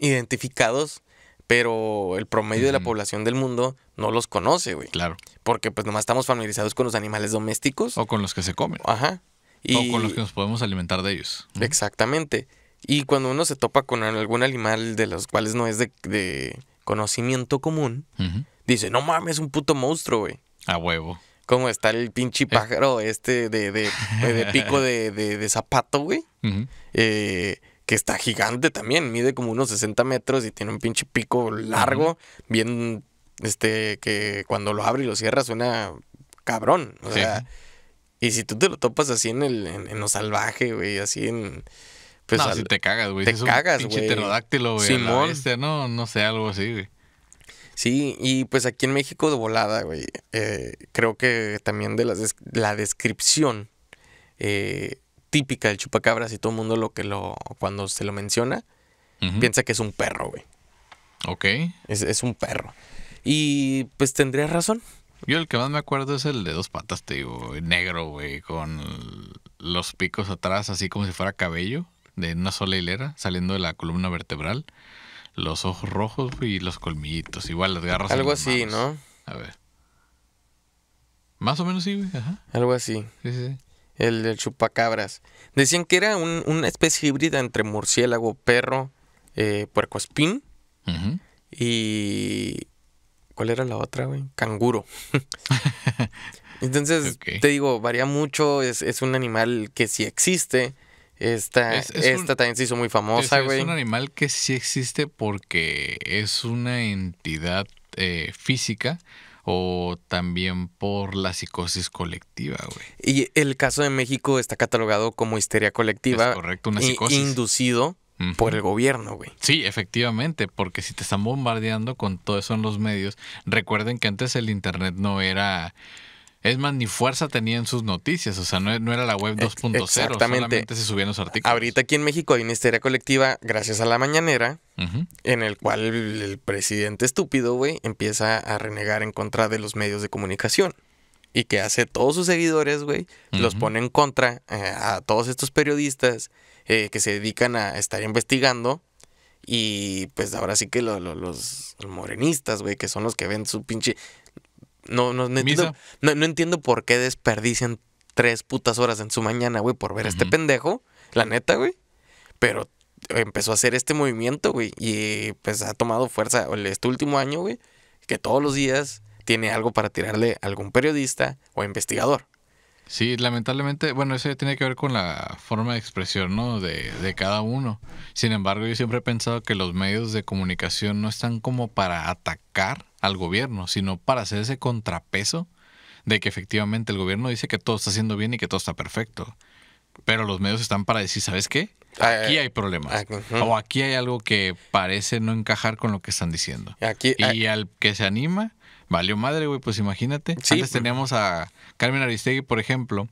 identificados, pero el promedio de la población del mundo no los conoce, güey. Claro. Porque pues nomás estamos familiarizados con los animales domésticos. O con los que se comen. Ajá. O con los que nos podemos alimentar de ellos. Exactamente. Y cuando uno se topa con algún animal de los cuales no es de, conocimiento común, dice, no mames, un puto monstruo, güey. A huevo. Como está el pinche eh. pájaro este de, de, pico de, de zapato, güey. Eh, que está gigante también, mide como unos 60 metros y tiene un pinche pico largo, bien, este, que cuando lo abre y lo cierra suena cabrón. O sea, y si tú te lo topas así en, el, en, lo salvaje, güey, así en... Pues no, si te cagas, güey. Te cagas, pinche güey. güey. Simón. no, no sé, algo así, güey. Sí, y pues aquí en México de volada, güey. Eh, creo que también de la, la descripción eh, típica del chupacabras y todo el mundo lo que lo, cuando se lo menciona, piensa que es un perro, güey. Ok. Es, es un perro. Y pues tendría razón. Yo el que más me acuerdo es el de dos patas, te digo, negro, güey, con los picos atrás, así como si fuera cabello, de una sola hilera, saliendo de la columna vertebral los ojos rojos y los colmillitos. Igual las garras. Algo así, ¿no? A ver. Más o menos sí, güey. Ajá. Algo así. Sí, sí. El del chupacabras. Decían que era un, una especie híbrida entre murciélago, perro, eh, puercoespín y... ¿Cuál era la otra, güey? Canguro. Entonces, te digo, varía mucho. Es, es, un animal que sí existe esta, también se hizo muy famosa, güey. Es, un animal que sí existe porque es una entidad eh, física o también por la psicosis colectiva, güey. Y el caso de México está catalogado como histeria colectiva. Es correcto, una psicosis. Inducido por el gobierno, güey. Sí, efectivamente, porque si te están bombardeando con todo eso en los medios, recuerden que antes el Internet no era es más, ni fuerza tenía en sus noticias, o sea, no, era la web 2.0, e- solamente se subían los artículos. Ahorita aquí en México hay una histeria colectiva gracias a la mañanera, en el cual el, presidente estúpido, güey, empieza a renegar en contra de los medios de comunicación y que hace todos sus seguidores, güey, los pone en contra eh, a todos estos periodistas eh, que se dedican a estar investigando y pues ahora sí que los morenistas, güey, que son los que ven su pinche no, no, no, entiendo, no, entiendo por qué desperdician tres putas horas en su mañana, güey, por ver a este pendejo. La neta, güey. Pero empezó a hacer este movimiento, güey. Y pues ha tomado fuerza este último año, güey. Que todos los días tiene algo para tirarle a algún periodista o investigador. Sí, lamentablemente, bueno, eso tiene que ver con la forma de expresión, ¿no? De, de, cada uno. Sin embargo, yo siempre he pensado que los medios de comunicación no están como para atacar, al gobierno, sino para hacer ese contrapeso de que efectivamente el gobierno dice que todo está haciendo bien y que todo está perfecto. Pero los medios están para decir, ¿sabes qué? Ah, aquí eh, hay problemas. Ah, o aquí hay algo que parece no encajar con lo que están diciendo. y ah, al que se anima, valió madre, güey, pues imagínate. Sí, Antes teníamos a Carmen Aristegui, por ejemplo,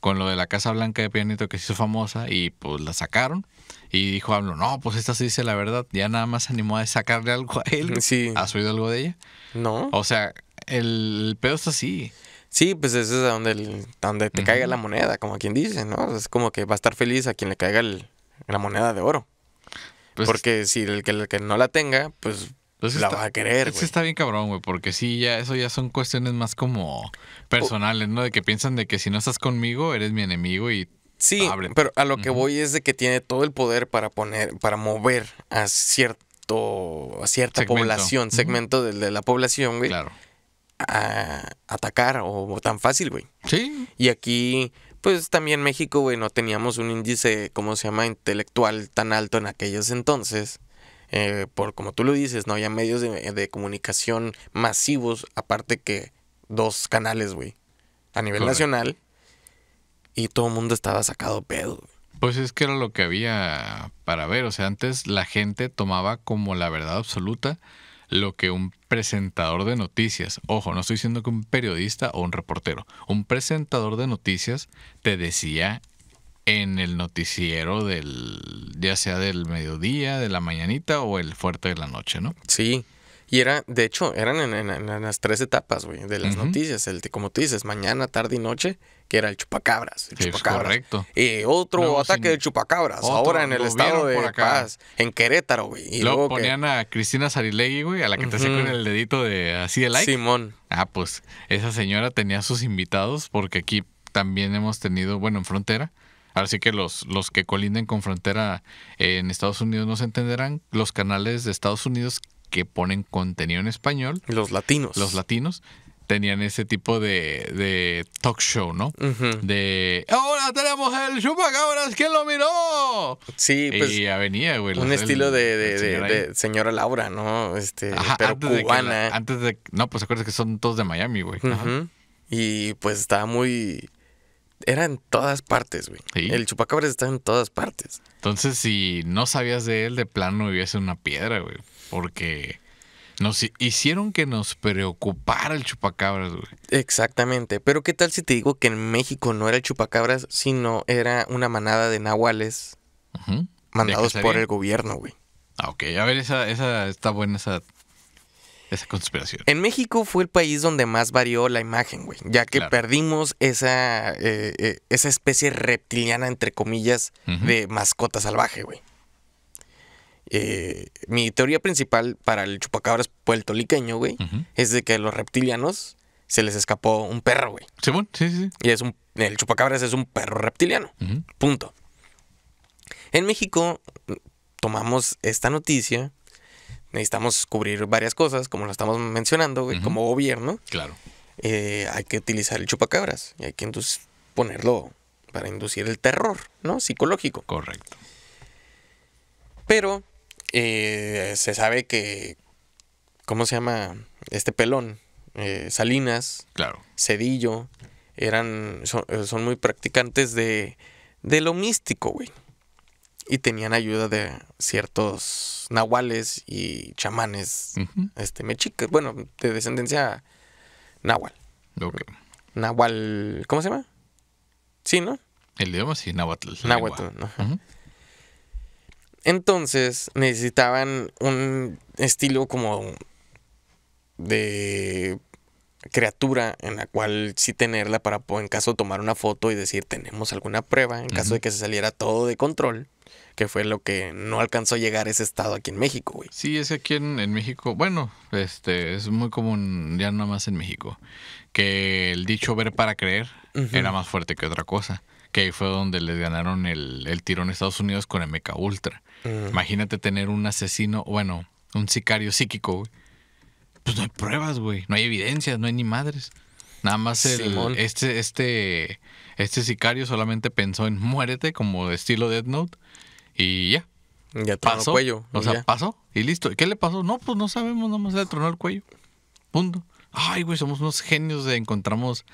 con lo de la Casa Blanca de Pianito que se hizo famosa y pues la sacaron. Y dijo hablo no, pues esta se dice la verdad. Ya nada más animó a sacarle algo a él. Sí. ¿Has oído algo de ella? No. O sea, el, pedo está así. Sí, pues es donde, el, donde te caiga la moneda, como quien dice, ¿no? Es como que va a estar feliz a quien le caiga la moneda de oro. Pues Porque si el que no la tenga, pues entonces la va a querer, güey. está bien cabrón, güey, porque sí, ya eso ya son cuestiones más como personales, ¿no? De que piensan de que si no estás conmigo, eres mi enemigo y... Sí, pero a lo que voy es de que tiene todo el poder para poner, para mover a cierto, a cierta población, segmento de, la población, güey. Claro. A atacar o, o tan fácil, güey. Sí. Y aquí, pues también México, güey, no teníamos un índice, ¿cómo se llama?, intelectual tan alto en aquellos entonces. Eh, por como tú lo dices, no había medios de, comunicación masivos, aparte que dos canales, güey, a nivel nacional, y todo el mundo estaba sacado pedo. Pues es que era lo que había para ver, o sea, antes la gente tomaba como la verdad absoluta lo que un presentador de noticias, ojo, no estoy diciendo que un periodista o un reportero, un presentador de noticias te decía en el noticiero del, ya sea del mediodía, de la mañanita o el fuerte de la noche, ¿no? Sí. Y era, de hecho, eran en, las tres etapas, güey, de las noticias. El, como tú dices, mañana, tarde y noche, que era el chupacabras. El pues, chupacabras. correcto. Y otro ataque de chupacabras, ahora en el estado de Paz, en Querétaro, güey. Y luego, ponían a Cristina Sarilegui, güey, a la que te hacía con el dedito de así de like. Simón. Ah, pues esa señora tenía sus invitados, porque aquí también hemos tenido, bueno, en Frontera, Así que los, los que colinden con frontera eh, en Estados Unidos no se entenderán. Los canales de Estados Unidos que ponen contenido en español. Los latinos. Los latinos tenían ese tipo de, de talk show, ¿no? De ahora tenemos el chupacabras, ¿quién lo miró? Sí, pues. Y ya venía, güey. Un estilo de, señora Laura, ¿no? Este, pero antes cubana. De antes de. No, pues acuérdate que son todos de Miami, güey. Y pues estaba muy era en todas partes, güey. El chupacabras está en todas partes. Entonces, si no sabías de él, de plano vivías en una piedra, güey. Porque nos hicieron que nos preocupara el chupacabras, güey. Exactamente. Pero ¿qué tal si te digo que en México no era el chupacabras, sino era una manada de nahuales mandados por el gobierno, güey? Ah, ok. A ver, esa, esa está buena esa esa conspiración. En México fue el país donde más varió la imagen, güey, ya que perdimos esa, eh, eh, esa especie reptiliana, entre comillas, de mascota salvaje, güey. Eh, mi teoría principal para el chupacabras puertoliqueño, güey, es de que a los reptilianos se les escapó un perro, güey. Sí, sí, sí. Y es el chupacabras es un perro reptiliano. Punto. En México mm, tomamos esta noticia necesitamos cubrir varias cosas, como lo estamos mencionando, como gobierno. Claro. Eh, hay que utilizar el chupacabras y hay que ponerlo para inducir el terror, ¿no? Psicológico. Correcto. Pero eh, se sabe que, ¿cómo se llama? Este pelón, eh, Salinas, Cedillo, eran, son, son muy practicantes de, de lo místico, güey y tenían ayuda de ciertos nahuales y chamanes este mexicas, bueno, de descendencia nahual. Nahual, ¿cómo se llama? Sí, ¿no? El idioma sí, náhuatl. Náhuatl, Entonces necesitaban un estilo como de criatura en la cual sí tenerla para en caso tomar una foto y decir tenemos alguna prueba en caso de que se saliera todo de control que fue lo que no alcanzó a llegar ese estado aquí en México, güey. Sí, es aquí en, México, bueno, este es muy común, ya nada más en México, que el dicho ver para creer era más fuerte que otra cosa. Que ahí fue donde les ganaron el, tirón a Estados Unidos con el Ultra. Mm. Imagínate tener un asesino, bueno, un sicario psíquico, güey. Pues no hay pruebas, güey. No hay evidencias, no hay ni madres. Nada más este, este, este sicario solamente pensó en muérete como estilo Death Note y ya. Ya pasó, el cuello. O sea, pasó y listo. qué le pasó? No, pues no sabemos, nada más le tronó el cuello. Punto. Ay, güey, somos unos genios de encontramos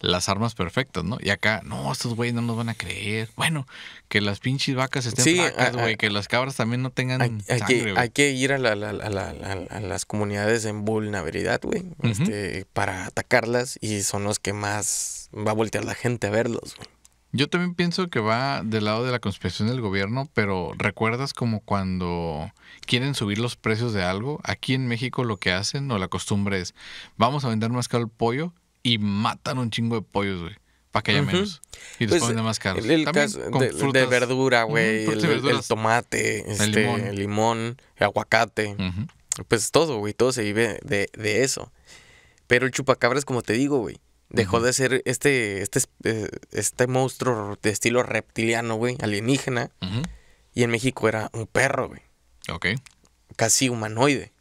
las armas perfectas, ¿no? Y acá, no, estos güeyes no nos van a creer. Bueno, que las pinches vacas estén sí, güey, que las cabras también no tengan hay, que, hay que ir a, las comunidades en vulnerabilidad, güey, este, para atacarlas y son los que más va a voltear la gente a verlos, güey. Yo también pienso que va del lado de la conspiración del gobierno, pero ¿recuerdas como cuando quieren subir los precios de algo? Aquí en México lo que hacen o la costumbre es, vamos a vender más caro el pollo y matan un chingo de pollos, güey para que haya menos. Y pues, después venden más caros. También de, verdura, güey. el, tomate, este, limón. el aguacate. Pues todo, güey. Todo se vive de, de, eso. Pero el chupacabras, como te digo, güey. Dejó de ser este, este, eh, este monstruo de estilo reptiliano, güey, alienígena. Y en México era un perro, güey. Ok. Casi humanoide.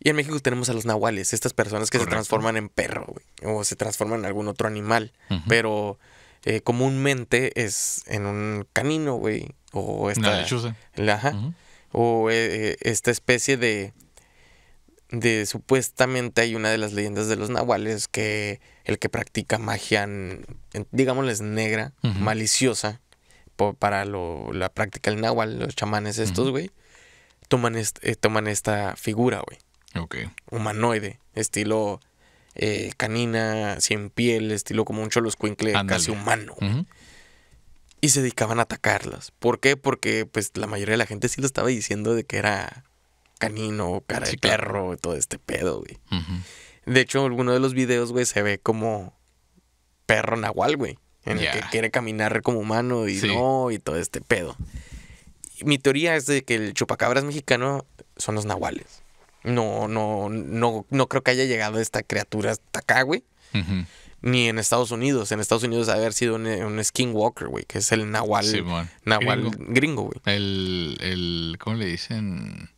Y en México tenemos a los nahuales, estas personas que se transforman en perro, güey. O se transforman en algún otro animal. Pero eh, comúnmente es en un canino, güey. O esta... La O eh, esta especie de de supuestamente hay una de las leyendas de los nahuales que el que practica magia, digámosles negra, maliciosa, para lo, la práctica del nahual, los chamanes estos, güey, toman, eh, toman esta figura, güey. Ok. Humanoide, estilo eh, canina, sin piel, estilo como un cholo escuincle casi humano. Y se dedicaban a atacarlas. ¿Por qué? Porque pues la mayoría de la gente sí lo estaba diciendo de que era canino, cara de perro, todo este pedo, güey. De hecho, en alguno de los videos, güey, se ve como perro nahual, güey. En el que quiere caminar como humano y no, y todo este pedo. mi teoría es de que el chupacabras mexicano son los nahuales. No, no, no, no creo que haya llegado esta criatura hasta acá, güey. Ni en Estados Unidos. En Estados Unidos haber sido un, skinwalker, güey, que es el nahual, nahual gringo, güey. El, el, ¿cómo le dicen?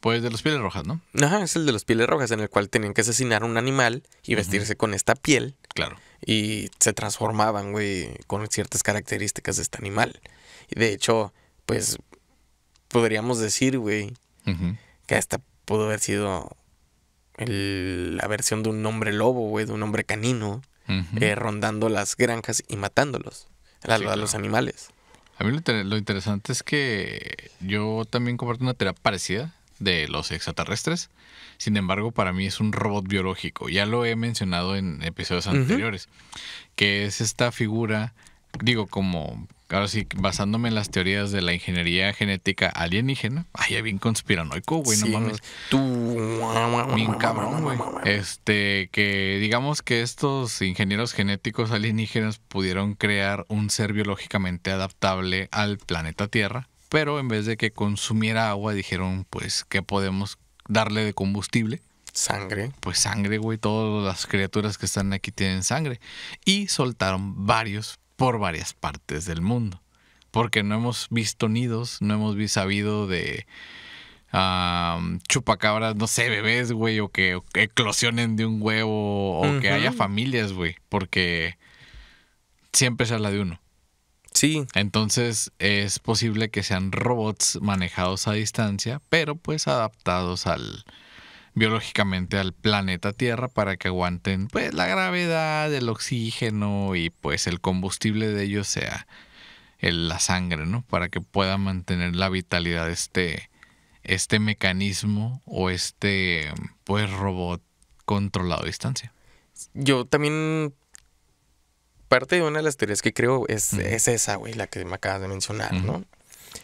Pues de los pieles rojas, ¿no? Ajá, es el de los pieles rojas, en el cual tenían que asesinar un animal y vestirse con esta piel. Claro. Y se transformaban, güey, con ciertas características de este animal. Y de hecho, pues podríamos decir, güey, que hasta pudo haber sido el, la versión de un hombre lobo, güey, de un hombre canino, eh, rondando las granjas y matándolos a, los animales. A mí lo, lo interesante es que yo también comparto una teoría parecida de los extraterrestres. Sin embargo, para mí es un robot biológico. Ya lo he mencionado en episodios anteriores, que es esta figura, digo, como, ahora sí, basándome en las teorías de la ingeniería genética alienígena. Ay, ya bien conspiranoico, güey, no mames. Tú, bien cabrón, güey. Este, que digamos que estos ingenieros genéticos alienígenas pudieron crear un ser biológicamente adaptable al planeta Tierra pero en vez de que consumiera agua, dijeron, pues, ¿qué podemos darle de combustible? Sangre. Pues sangre, güey. Todas las criaturas que están aquí tienen sangre. Y soltaron varios por varias partes del mundo. Porque no hemos visto nidos, no hemos sabido de chupacabras, no sé, bebés, güey, o que, eclosionen de un huevo, o que haya familias, güey. Porque siempre se habla de uno. Sí. Entonces es posible que sean robots manejados a distancia, pero pues adaptados al biológicamente al planeta Tierra para que aguanten pues la gravedad, el oxígeno y pues el combustible de ellos sea la sangre, ¿no? Para que pueda mantener la vitalidad este este mecanismo o este pues robot controlado a distancia. Yo también parte de una de las teorías que creo es, es esa, güey, la que me acabas de mencionar, ¿no?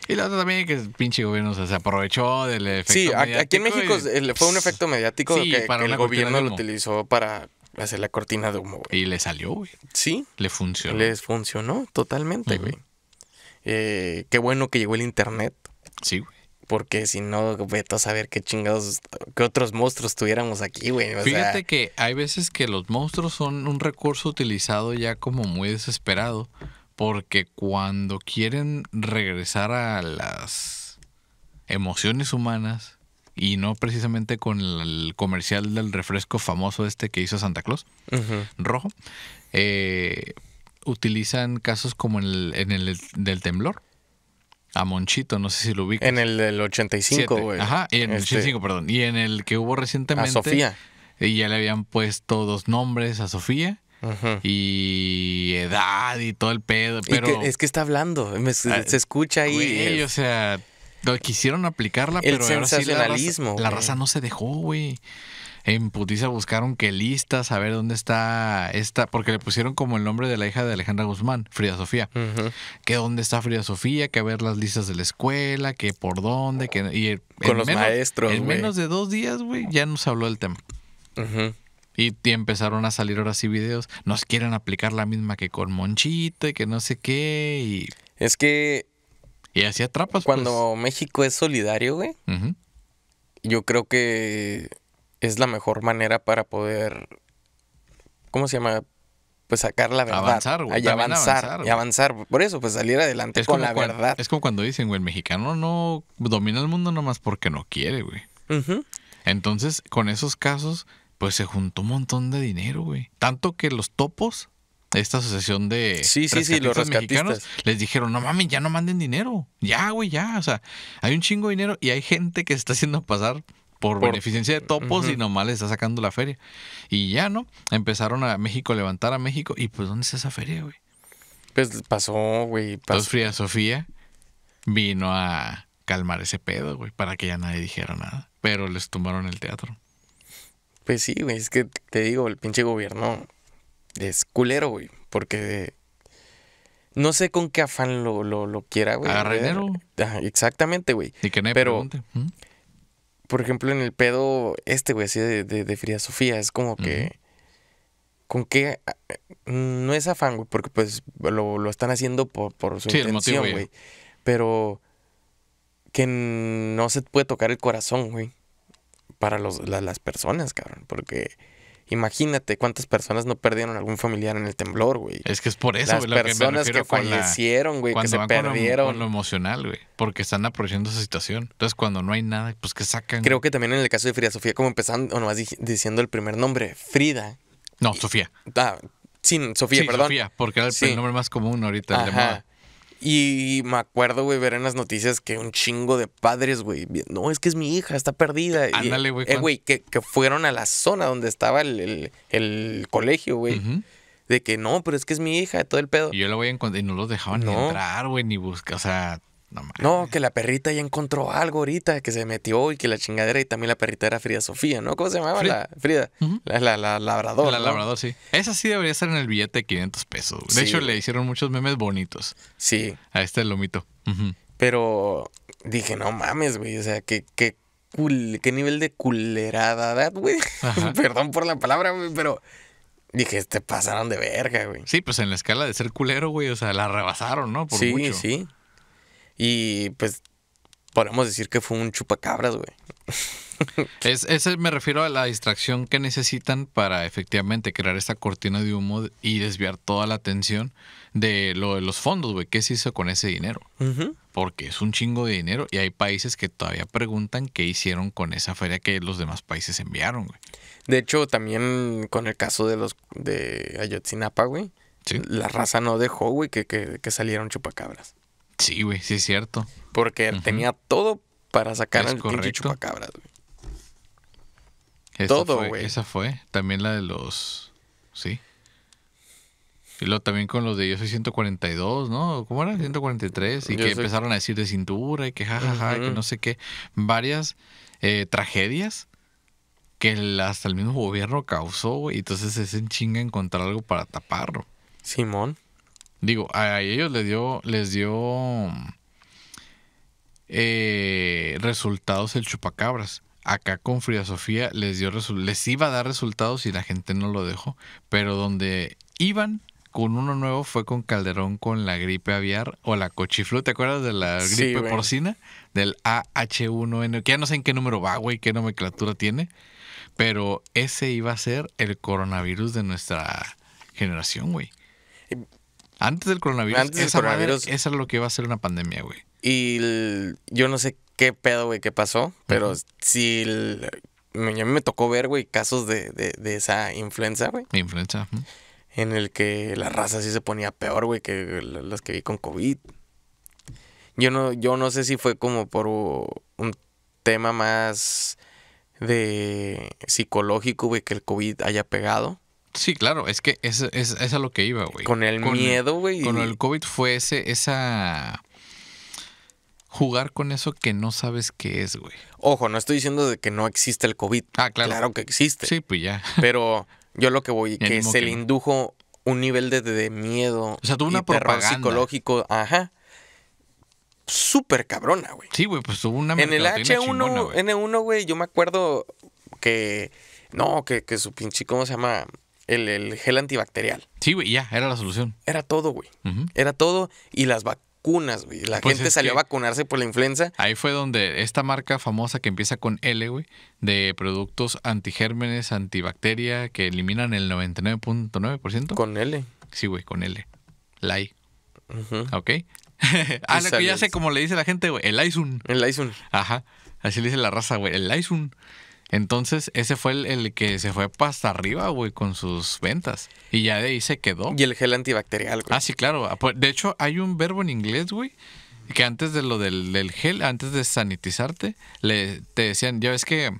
Y la otra también que el pinche gobierno se aprovechó del efecto Sí, aquí en México fue un efecto mediático que, el gobierno lo utilizó para hacer la cortina de humo, güey. Y le salió, güey. Sí. Le funcionó. Les funcionó totalmente, güey. Eh, qué bueno que llegó el internet. Sí, güey porque si no, voy a saber qué chingados, qué otros monstruos tuviéramos aquí, güey. Fíjate que hay veces que los monstruos son un recurso utilizado ya como muy desesperado, porque cuando quieren regresar a las emociones humanas, y no precisamente con el comercial del refresco famoso este que hizo Santa Claus, rojo, eh, utilizan casos como el, en el del temblor a Monchito, no sé si lo ubico. En el del 85, güey. Ajá, en el 85, este, perdón. Y en el que hubo recientemente. A Sofía. Y eh, ya le habían puesto dos nombres a Sofía. Y edad y todo el pedo. Pero. es que está hablando. Ah, se escucha ahí. Güey, eh. o sea. quisieron aplicarla, pero la raza, la raza no se dejó, güey en Putiza buscaron que a saber dónde está esta, porque le pusieron como el nombre de la hija de Alejandra Guzmán, Frida Sofía. Que dónde está Frida Sofía, que a ver las listas de la escuela, que por dónde, que. Y Con los maestros. En menos de dos días, güey, ya nos habló del tema. Y, empezaron a salir horas y videos. Nos quieren aplicar la misma que con Monchita y que no sé qué. Y... Es que. Y así atrapas. Pues. Cuando México es solidario, güey. Yo creo que es la mejor manera para poder, ¿cómo se llama? Pues sacar la verdad. Avanzar, güey. Y avanzar, y avanzar. Por eso, pues salir adelante es con la verdad. Es como cuando dicen, güey, el mexicano no domina el mundo nomás porque no quiere, güey. Entonces, con esos casos, pues se juntó un montón de dinero, güey. Tanto que los topos, esta asociación de sí, sí, sí, los rescatistas. mexicanos, les dijeron, no mames, ya no manden dinero. Ya, güey, ya. O sea, hay un chingo de dinero y hay gente que se está haciendo pasar por, beneficencia de topos y nomás le está sacando la feria. Y ya, ¿no? Empezaron a México, a levantar a México. Y pues, ¿dónde está esa feria, güey? Pues pasó, güey. Pasó. Entonces Sofía vino a calmar ese pedo, güey, para que ya nadie dijera nada. Pero les tumbaron el teatro. Pues sí, güey, es que te digo, el pinche gobierno es culero, güey, porque no sé con qué afán lo, lo, lo quiera, güey. Agarra eh, Exactamente, güey. Y que Pero por ejemplo, en el pedo este, güey, así de, de, Sofía, es como que... Con que No es afán, güey, porque pues lo, lo están haciendo por, su intención, güey. Pero que no se puede tocar el corazón, güey. Para las personas, cabrón. Porque Imagínate cuántas personas no perdieron algún familiar en el temblor, güey. Es que es por eso, Las personas que, fallecieron, güey, que se perdieron. lo, lo, emocional, güey. Porque están aprovechando esa situación. Entonces, cuando no hay nada, pues que sacan. Creo que también en el caso de Frida Sofía, como empezando, o nomás diciendo el primer nombre, Frida. No, Sofía. Ah, sí, Sofía, sí, perdón. Sofía, porque era el nombre más común ahorita. Y me acuerdo, güey, ver en las noticias que un chingo de padres, güey, no, es que es mi hija, está perdida. Ándale, güey. Eh, güey, que, que, fueron a la zona donde estaba el, el, colegio, güey. De que no, pero es que es mi hija, todo el pedo. Y yo la voy a encontrar y no los dejaban ni entrar, güey, ni buscar, o sea, no, que la perrita ya encontró algo ahorita, que se metió y que la chingadera y también la perrita era Frida Sofía, ¿no? ¿Cómo se llamaba? Frida. La, Frida. la, la, la, labrador. La labrador, sí. Esa sí debería estar en el billete de 500 pesos. De hecho, le hicieron muchos memes bonitos. Sí. A este lomito. Pero dije, no mames, güey. O sea, que, qué qué nivel de culerada, güey. Perdón por la palabra, güey, pero dije, te pasaron de verga, güey. Sí, pues en la escala de ser culero, güey, o sea, la rebasaron, ¿no? Por sí, sí. Y pues podemos decir que fue un chupacabras, güey. Es, ese me refiero a la distracción que necesitan para efectivamente crear esta cortina de humo y desviar toda la atención de lo de los fondos, güey. ¿Qué se hizo con ese dinero? Porque es un chingo de dinero y hay países que todavía preguntan qué hicieron con esa feria que los demás países enviaron, güey. De hecho, también con el caso de los de Ayotzinapa, güey. La raza no dejó, güey, que, que, que salieron chupacabras. Sí, güey, sí es cierto. Porque tenía todo para sacar al pinche chupacabras, güey. Todo, güey. Esa fue. También la de los. Sí. Y luego también con los de Yo soy 142, ¿no? ¿Cómo era? 143. Y que empezaron a decir de cintura y que jajaja, ja, que no sé qué. Varias eh, tragedias que hasta el mismo gobierno causó, güey. Entonces es en chinga encontrar algo para taparlo. Simón. Digo, a ellos les dio, les dio eh, resultados el chupacabras. Acá con Frida Sofía les dio les iba a dar resultados y la gente no lo dejó. Pero donde iban con uno nuevo fue con Calderón con la gripe aviar o la cochiflu. ¿Te acuerdas de la gripe porcina? Del AH1N, que ya no sé en qué número va, güey, qué nomenclatura tiene. Pero ese iba a ser el coronavirus de nuestra generación, güey. Eh, antes del coronavirus, eso esa es lo que iba a ser una pandemia, güey. Y yo no sé qué pedo, güey, qué pasó, pero sí, si a mí me tocó ver, güey, casos de, esa influenza, güey. Influenza. En el que la raza sí se ponía peor, güey, que las que vi con COVID. Yo no, yo no sé si fue como por un tema más de psicológico, güey, que el COVID haya pegado. Sí, claro, es que es, es, a lo que iba, güey. Con el miedo, güey. Con el COVID fue ese, esa jugar con eso que no sabes qué es, güey. Ojo, no estoy diciendo de que no existe el COVID. Ah, claro. Claro que existe. Sí, pues ya. Pero yo lo que voy, que se le indujo un nivel de, miedo. O sea, tuvo una propaganda. psicológico, ajá. Súper cabrona, güey. Sí, güey, pues tuvo una En el H1N1, güey, yo me acuerdo que... No, que, que su pinche, ¿cómo se llama? el, gel antibacterial. Sí, güey, ya, era la solución. Era todo, güey. Era todo. Y las vacunas, güey. La pues gente salió a vacunarse por la influenza. Ahí fue donde esta marca famosa que empieza con L, güey, de productos antigérmenes, antibacteria, que eliminan el 99.9%. Con L. Sí, güey, con L. La ¿Ok? ah, ya sé como le dice la gente, güey. El Aisun. El Aizun. Ajá. Así le dice la raza, güey. El Aisun. Entonces, ese fue el, que se fue hasta arriba, güey, con sus ventas. Y ya de ahí se quedó. Y el gel antibacterial, güey. Ah, sí, claro. Ah, pues, de hecho, hay un verbo en inglés, güey, que antes de lo del, gel, antes de sanitizarte, le, te decían, ya ves que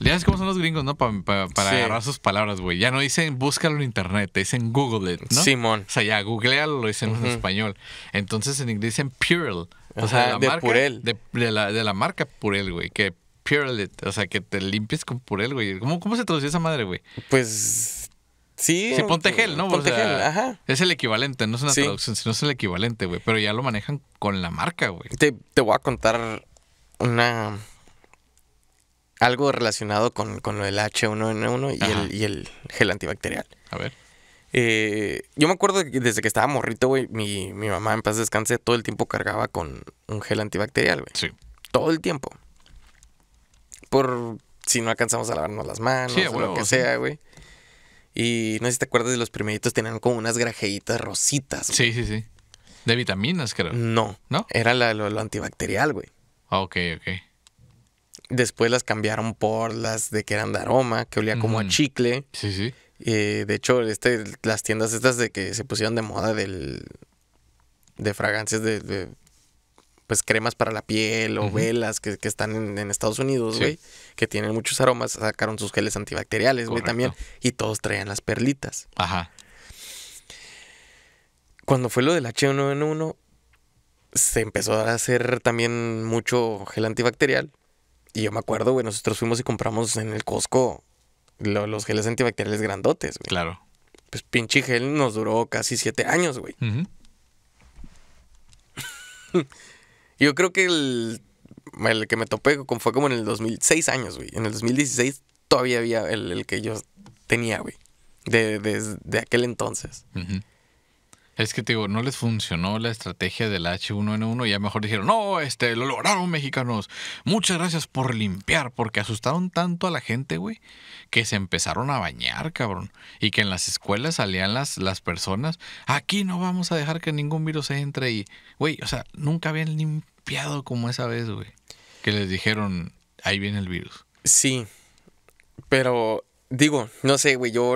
ya ves cómo son los gringos, ¿no? para agarrar sus palabras, güey. Ya no dicen búscalo en internet, te dicen Google it, ¿no? Simón. O sea, ya googlealo, lo dicen en español. Entonces en inglés dicen Purel O sea, de, la marca, Purel. De, la, de la marca Purel güey. Que Purelet, o sea, que te limpies con Purel, güey. ¿Cómo, se traduce esa madre, güey? Pues Sí. Sí, ponte gel, ¿no? Ponte gel, ajá. Es el equivalente, no es una traducción, sino es el equivalente, güey. Pero ya lo manejan con la marca, güey. Te, voy a contar una. Algo relacionado con, con lo H1N1 y el, gel antibacterial. A ver. Eh, yo me acuerdo que desde que estaba morrito, güey, mi, mi mamá en paz descanse todo el tiempo cargaba con un gel antibacterial, güey. Sí. Todo el tiempo por si no alcanzamos a lavarnos las manos o lo que sea, güey. Y no sé si te acuerdas de los primeritos, tenían como unas grajeitas rositas. Sí, sí, sí. De vitaminas, creo. No. ¿No? Era lo, antibacterial, güey. Ah, ok, ok. Después las cambiaron por las de que eran de aroma, que olía como a chicle. Sí, sí. Eh, de hecho, este, las tiendas estas de que se pusieron de moda del, de fragancias de pues, cremas para la piel o velas que, están en, Estados Unidos, güey, que tienen muchos aromas, sacaron sus geles antibacteriales, güey, también. Y todos traían las perlitas. Ajá. Cuando fue lo del H1N1, se empezó a hacer también mucho gel antibacterial. Y yo me acuerdo, güey, nosotros fuimos y compramos en el Costco los geles antibacteriales grandotes, güey. Claro. Pues pinche gel nos duró casi siete años, güey. Yo creo que el, el que me topé con, fue como en el 2006 años, güey. En el 2016 todavía había el, que yo tenía, güey. De, desde aquel entonces. Es que te digo, no les funcionó la estrategia del H1N1 y ya mejor dijeron, no, este, lo lograron mexicanos. Muchas gracias por limpiar, porque asustaron tanto a la gente, güey, que se empezaron a bañar, cabrón. Y que en las escuelas salían las, las personas, aquí no vamos a dejar que ningún virus entre. Y, güey, o sea, nunca habían limpiado como esa vez, güey. Que les dijeron, ahí viene el virus. Sí, pero digo, no sé, güey, yo,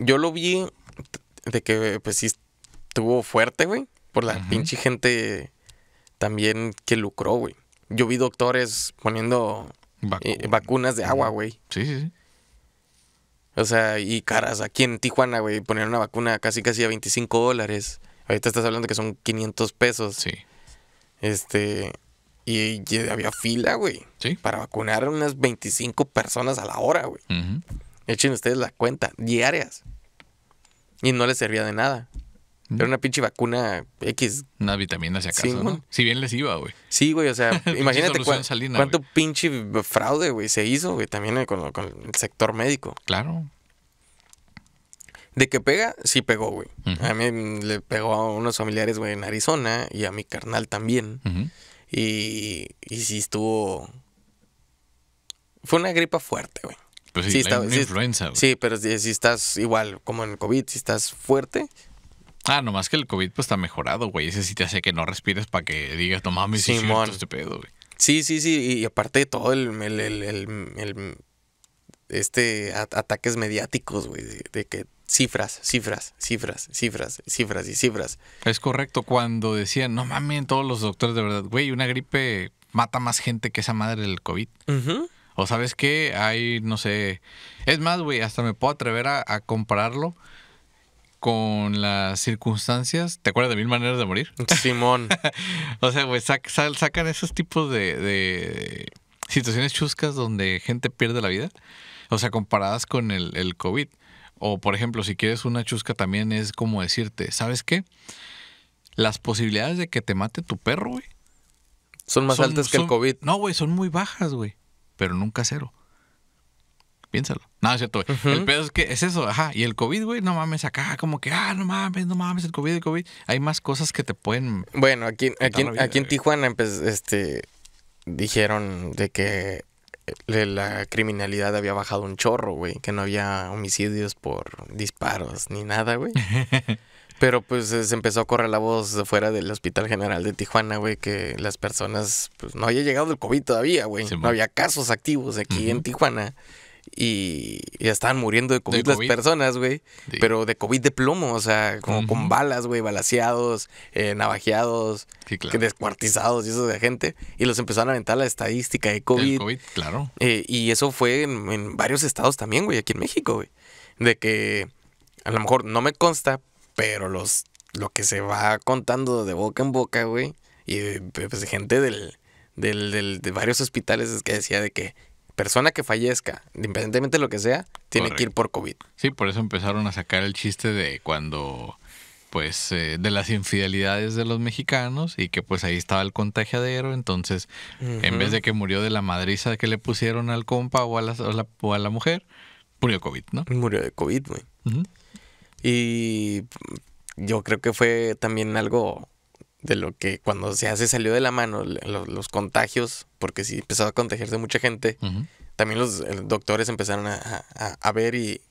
yo lo vi de que pues sí estuvo fuerte, güey, por la pinche gente también que lucró, güey. Yo vi doctores poniendo eh, vacunas de agua, güey. Sí, sí, sí. O sea, y caras, aquí en Tijuana, güey, poner una vacuna casi casi a 25 dólares. Ahorita estás hablando que son 500 pesos. Sí. Este, y, había fila, güey. Sí. Para vacunar a unas 25 personas a la hora, güey. Echen ustedes la cuenta, diarias. Y no les servía de nada. Era una pinche vacuna X. Una vitamina, si acaso, ¿no? Si bien les iba, güey. Sí, güey, o sea, imagínate cuánto pinche fraude, güey, se hizo, güey, también eh, con, el sector médico. Claro. De que pega, sí pegó, güey. A mí le pegó a unos familiares, güey, en Arizona y a mi carnal también. y, y sí estuvo... Fue una gripa fuerte, güey. Pues sí, sí, influenza, güey. Sí, pero si, estás igual, como en el COVID, si estás fuerte, Ah, nomás que el COVID pues está mejorado, güey. Ese sí te hace que no respires para que digas, no mames, sí, sí este pedo, güey. Sí, sí, sí. Y aparte de todo, el, el, el, este ataques mediáticos, güey, de, que cifras, cifras, cifras, cifras, cifras y cifras. Es correcto cuando decían, no mames, todos los doctores de verdad, güey, una gripe mata más gente que esa madre del COVID. O sabes qué, hay, no sé, es más, güey, hasta me puedo atrever a, a compararlo con las circunstancias, ¿te acuerdas de Mil Maneras de Morir? Simón. o sea, güey, sacan esos tipos de, situaciones chuscas donde gente pierde la vida, o sea, comparadas con el, COVID. O, por ejemplo, si quieres una chusca también es como decirte, ¿sabes qué? Las posibilidades de que te mate tu perro, güey. Son más altas que el COVID. No, güey, son muy bajas, güey, pero nunca cero piénsalo. No, es cierto, güey. El pedo es que es eso, ajá. Y el COVID, güey, no mames, acá como que, ah, no mames, no mames, el COVID, el COVID. Hay más cosas que te pueden... Bueno, aquí, aquí, aquí en Tijuana, pues, este, dijeron de que eh, la criminalidad había bajado un chorro, güey, que no había homicidios por disparos ni nada, güey. Pero pues se empezó a correr la voz fuera del Hospital General de Tijuana, güey, que las personas, pues no había llegado el COVID todavía, güey. no había casos activos aquí en Tijuana y ya estaban muriendo de COVID, las personas, güey. Pero de COVID de plomo, o sea, como con balas, güey, balaseados, eh, navajeados, descuartizados y eso de gente. Y los empezaron a aventar la estadística de COVID. claro. Eh, y eso fue en, varios estados también, güey, aquí en México, güey. De que a lo mejor no me consta, pero los lo que se va contando de boca en boca, güey, y pues gente del, del, del, de varios hospitales es que decía de que persona que fallezca, independientemente de lo que sea, tiene que ir por COVID. Sí, por eso empezaron a sacar el chiste de cuando, pues, eh, de las infidelidades de los mexicanos y que pues ahí estaba el contagiadero, entonces, en vez de que murió de la madriza que le pusieron al compa o a la, mujer, murió COVID, ¿no? Murió de COVID, güey. Y yo creo que fue también algo de lo que cuando se se salió de la mano los, contagios, porque si empezaba a contagiarse mucha gente, también los eh, doctores empezaron a, ver y,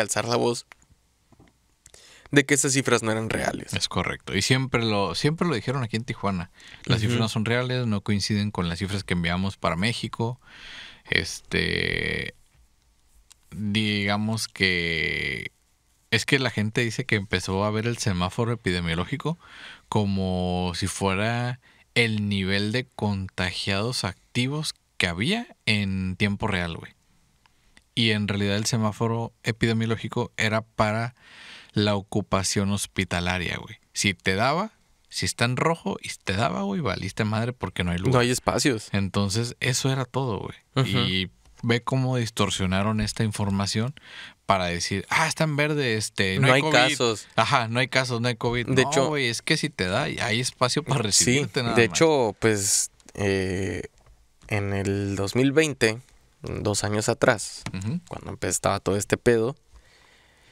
alzar la voz de que esas cifras no eran reales. Es correcto. Y siempre lo, siempre lo dijeron aquí en Tijuana. Las cifras no son reales, no coinciden con las cifras que enviamos para México. Este. Digamos que. Es que la gente dice que empezó a ver el semáforo epidemiológico como si fuera el nivel de contagiados activos que había en tiempo real, güey. Y en realidad el semáforo epidemiológico era para la ocupación hospitalaria, güey. Si te daba, si está en rojo y te daba, güey, valiste madre porque no hay luz. No hay espacios. Entonces, eso era todo, güey. Y ve cómo distorsionaron esta información para decir, ah, está en verde, este, no, hay, casos. Ajá, no hay casos, no hay COVID. De hecho, es que si te da, hay espacio para recibirte. Sí, de hecho, pues eh, en el 2020, dos años atrás, cuando empezaba todo este pedo,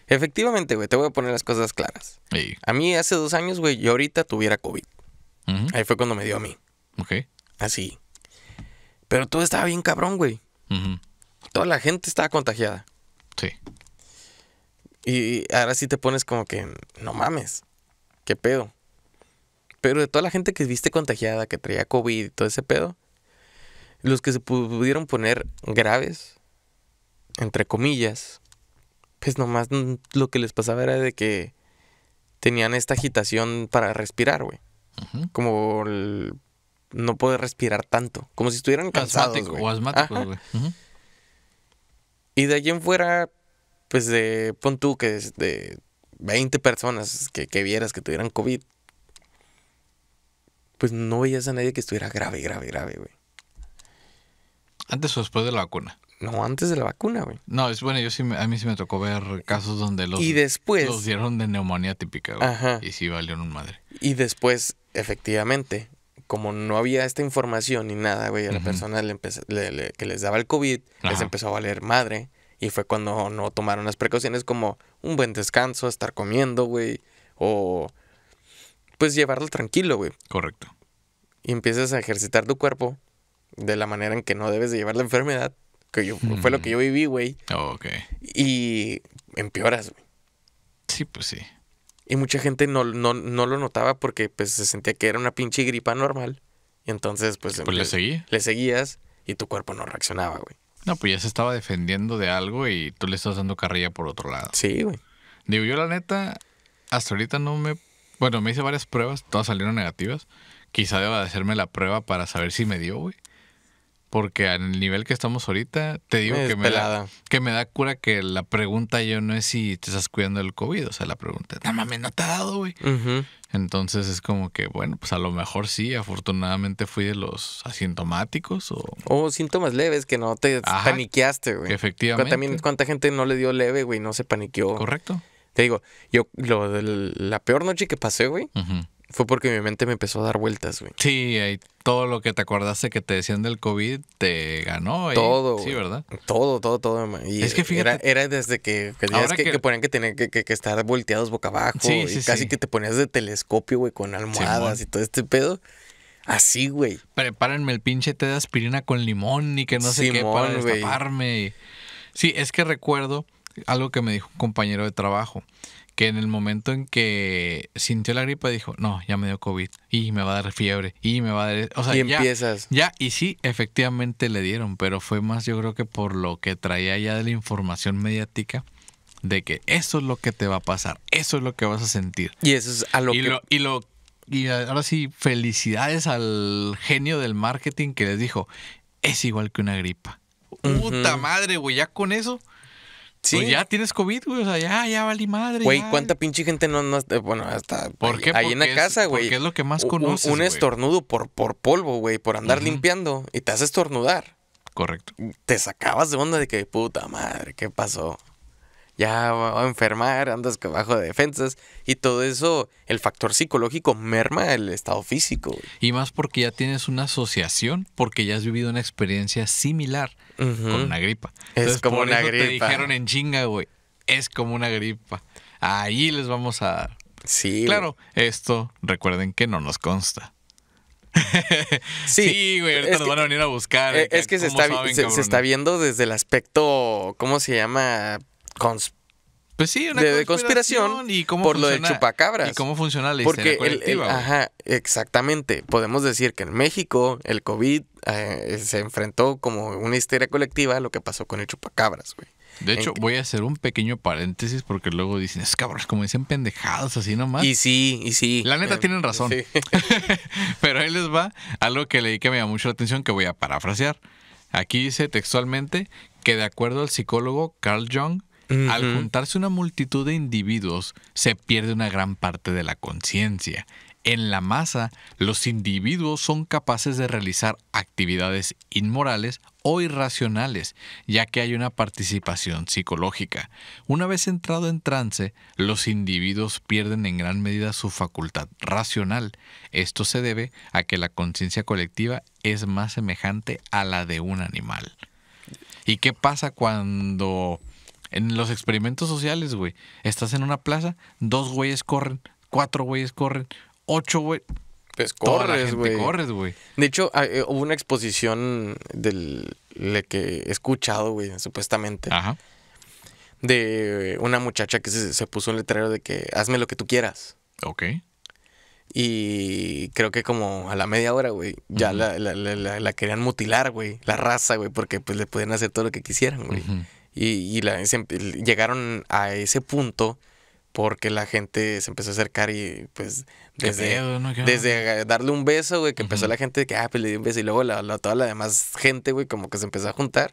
efectivamente, güey, te voy a poner las cosas claras. A mí hace dos años, güey, yo ahorita tuviera COVID. Ahí fue cuando me dio a mí. Ok. Así. Pero todo estaba bien cabrón, güey. Toda la gente estaba contagiada. Sí. Y ahora sí te pones como que, no mames, qué pedo. Pero de toda la gente que viste contagiada, que traía COVID y todo ese pedo, los que se pudieron poner graves, entre comillas, pues nomás lo que les pasaba era de que tenían esta agitación para respirar, güey. Como no poder respirar tanto, como si estuvieran cansados. o asmáticos, güey. Y de allí en fuera, pues de, pon tú que de 20 personas que, vieras que tuvieran COVID, pues no veías a nadie que estuviera grave, grave, grave, güey. ¿Antes o después de la vacuna? No, antes de la vacuna, güey. No, es bueno, yo sí, a mí sí me tocó ver casos donde los, dieron de neumonía típica, güey. Ajá. Y sí valieron un madre. Y después, efectivamente, como no había esta información ni nada, güey, a la persona le que les daba el COVID les empezó a valer madre. Y fue cuando no tomaron las precauciones como un buen descanso, estar comiendo, güey, o pues llevarlo tranquilo, güey. Correcto. Y empiezas a ejercitar tu cuerpo de la manera en que no debes de llevar la enfermedad, que yo, fue lo que yo viví, güey. Oh, ok. Y empeoras, güey. Sí, pues sí. Y mucha gente no, no, lo notaba porque pues se sentía que era una pinche gripa normal. Y entonces pues... pues le, seguí. le seguías y tu cuerpo no reaccionaba, güey. No, pues ya se estaba defendiendo de algo y tú le estás dando carrilla por otro lado. Sí, güey. Digo, yo la neta, hasta ahorita no me... Bueno, me hice varias pruebas, todas salieron negativas. Quizá deba de hacerme la prueba para saber si me dio, güey porque en el nivel que estamos ahorita, te digo que, me da, que me da cura que la pregunta yo no es si te estás cuidando del COVID, o sea, la pregunta es, no mames, no te ha dado, güey. Entonces es como que, bueno, pues a lo mejor sí, afortunadamente fui de los asintomáticos o... síntomas leves, que no te paniqueaste, güey. Efectivamente. Pero también cuánta gente no le dio leve, güey, no se paniqueó. Correcto. Te digo, yo, lo, la peor noche que pasé, güey, Ajá fue porque mi mente me empezó a dar vueltas, güey. Sí, y todo lo que te acordaste que te decían del COVID te ganó. todo. Sí, ¿verdad? Todo, todo, todo. Y es que fíjate. Era, desde que, que, ahora que, ponían que tener que, estar volteados boca abajo. Sí, y casi que te ponías de telescopio, güey, con almohadas y todo este pedo. Así, güey. Prepárenme el pinche té de aspirina con limón y que no sé qué para escaparme. Sí, es que recuerdo algo que me dijo un compañero de trabajo que en el momento en que sintió la gripa dijo, no, ya me dio COVID y me va a dar fiebre y me va a dar... O y ya, empiezas. Ya, y sí, efectivamente le dieron, pero fue más yo creo que por lo que traía ya de la información mediática de que eso es lo que te va a pasar, eso es lo que vas a sentir. Y eso es a lo que... y ahora sí, felicidades al genio del marketing que les dijo, es igual que una gripa. Puta madre, güey, ya con eso pues sí. Pues ya tienes COVID, güey. O sea, ya, ya valí madre. Güey, ¿cuánta pinche gente no, no eh, bueno, hasta ahí, en la casa, güey? Porque es lo que más conoces. Un, estornudo por, por polvo, güey, por andar limpiando y te hace estornudar. Correcto. Te sacabas de onda de que puta madre, ¿qué pasó? ya va a enfermar, andas bajo de defensas y todo eso, el factor psicológico merma el estado físico. Y más porque ya tienes una asociación, porque ya has vivido una experiencia similar con una gripa. es como una gripa. Te dijeron en chinga, güey, es como una gripa. Ahí les vamos a dar. Sí. Claro, esto recuerden que no nos consta. sí, güey, ahorita nos van a venir a buscar. E-, es que, se, está, se, está viendo desde el aspecto, ¿cómo se llama? pues sí, una de, conspiración, y cómo por lo de chupacabras. Y cómo funciona la Porque colectiva ajá, exactamente. Podemos decir que en México el COVID eh, se enfrentó como una histeria colectiva lo que pasó con el chupacabras, güey. De hecho, voy a hacer un pequeño paréntesis porque luego dicen, es cabros, como dicen pendejados así nomás. Y sí, y sí. La neta eh, tienen razón. Pero ahí les va algo que leí que me llama mucho la atención que voy a parafrasear. Aquí dice textualmente que de acuerdo al psicólogo Carl Jung, al juntarse una multitud de individuos, se pierde una gran parte de la conciencia. En la masa, los individuos son capaces de realizar actividades inmorales o irracionales, ya que hay una participación psicológica. Una vez entrado en trance, los individuos pierden en gran medida su facultad racional. Esto se debe a que la conciencia colectiva es más semejante a la de un animal. ¿Y qué pasa cuando en los experimentos sociales, güey. Estás en una plaza, dos güeyes corren, cuatro güeyes corren, ocho güeyes. Pues corres, güey. güey. De hecho, ah, eh, hubo una exposición del la que he escuchado, güey, supuestamente. Ajá. De una muchacha que se, se puso un letrero de que hazme lo que tú quieras. Ok. Y creo que como a la media hora, güey, ya la, querían mutilar, güey, la raza, güey, porque pues le podían hacer todo lo que quisieran, güey. Y, y la, llegaron a ese punto porque la gente se empezó a acercar y pues desde, darle un beso, güey, que empezó la gente que, ah, pues le di un beso y luego la, toda la demás gente, güey, como que se empezó a juntar,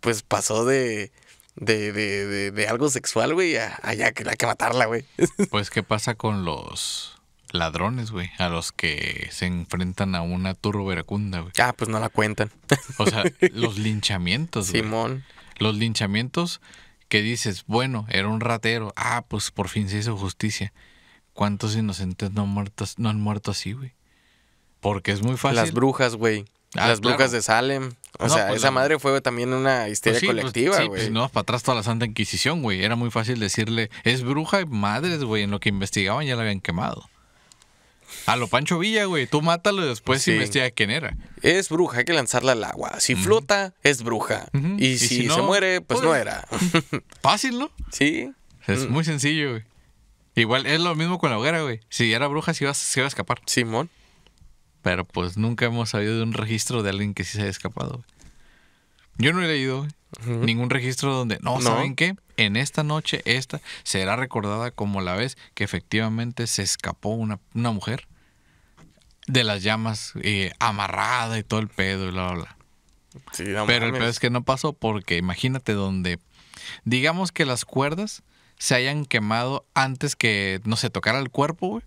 pues pasó de, de, de, de, algo sexual, güey, a, ya que hay que matarla, güey. Pues qué pasa con los ladrones, güey, a los que se enfrentan a una turbo veracunda, güey. Ah, pues no la cuentan. O sea, los linchamientos, güey. Simón. Los linchamientos que dices, bueno, era un ratero, ah, pues por fin se hizo justicia. ¿Cuántos inocentes no, muertos, no han muerto así, güey? Porque es muy fácil. Las brujas, güey. Ah, las brujas de Salem. O sea, pues esa madre fue también una histeria pues pues, colectiva, güey. no, para atrás toda la Santa Inquisición, güey. Era muy fácil decirle, es bruja y madres, güey. En lo que investigaban ya la habían quemado. A lo Pancho Villa, güey. Tú mátalo y después sí. investiga quién era. Es bruja, hay que lanzarla al agua. Si flota, es bruja. Y si, se muere, pues no pues, era. Fácil, ¿no? Sí. Es mm. muy sencillo, güey. Igual es lo mismo con la hoguera, güey. Si era bruja, sí iba, se iba a escapar. Simón. Pero pues nunca hemos sabido de un registro de alguien que sí se haya escapado. Güey. Yo no he leído, güey ningún registro donde, no, ¿saben qué? En esta noche, esta será recordada como la vez que efectivamente se escapó una, mujer de las llamas eh, amarrada y todo el pedo y bla, bla, bla. Pero el pedo es que no pasó porque imagínate donde, digamos que las cuerdas se hayan quemado antes que, no se tocara el cuerpo,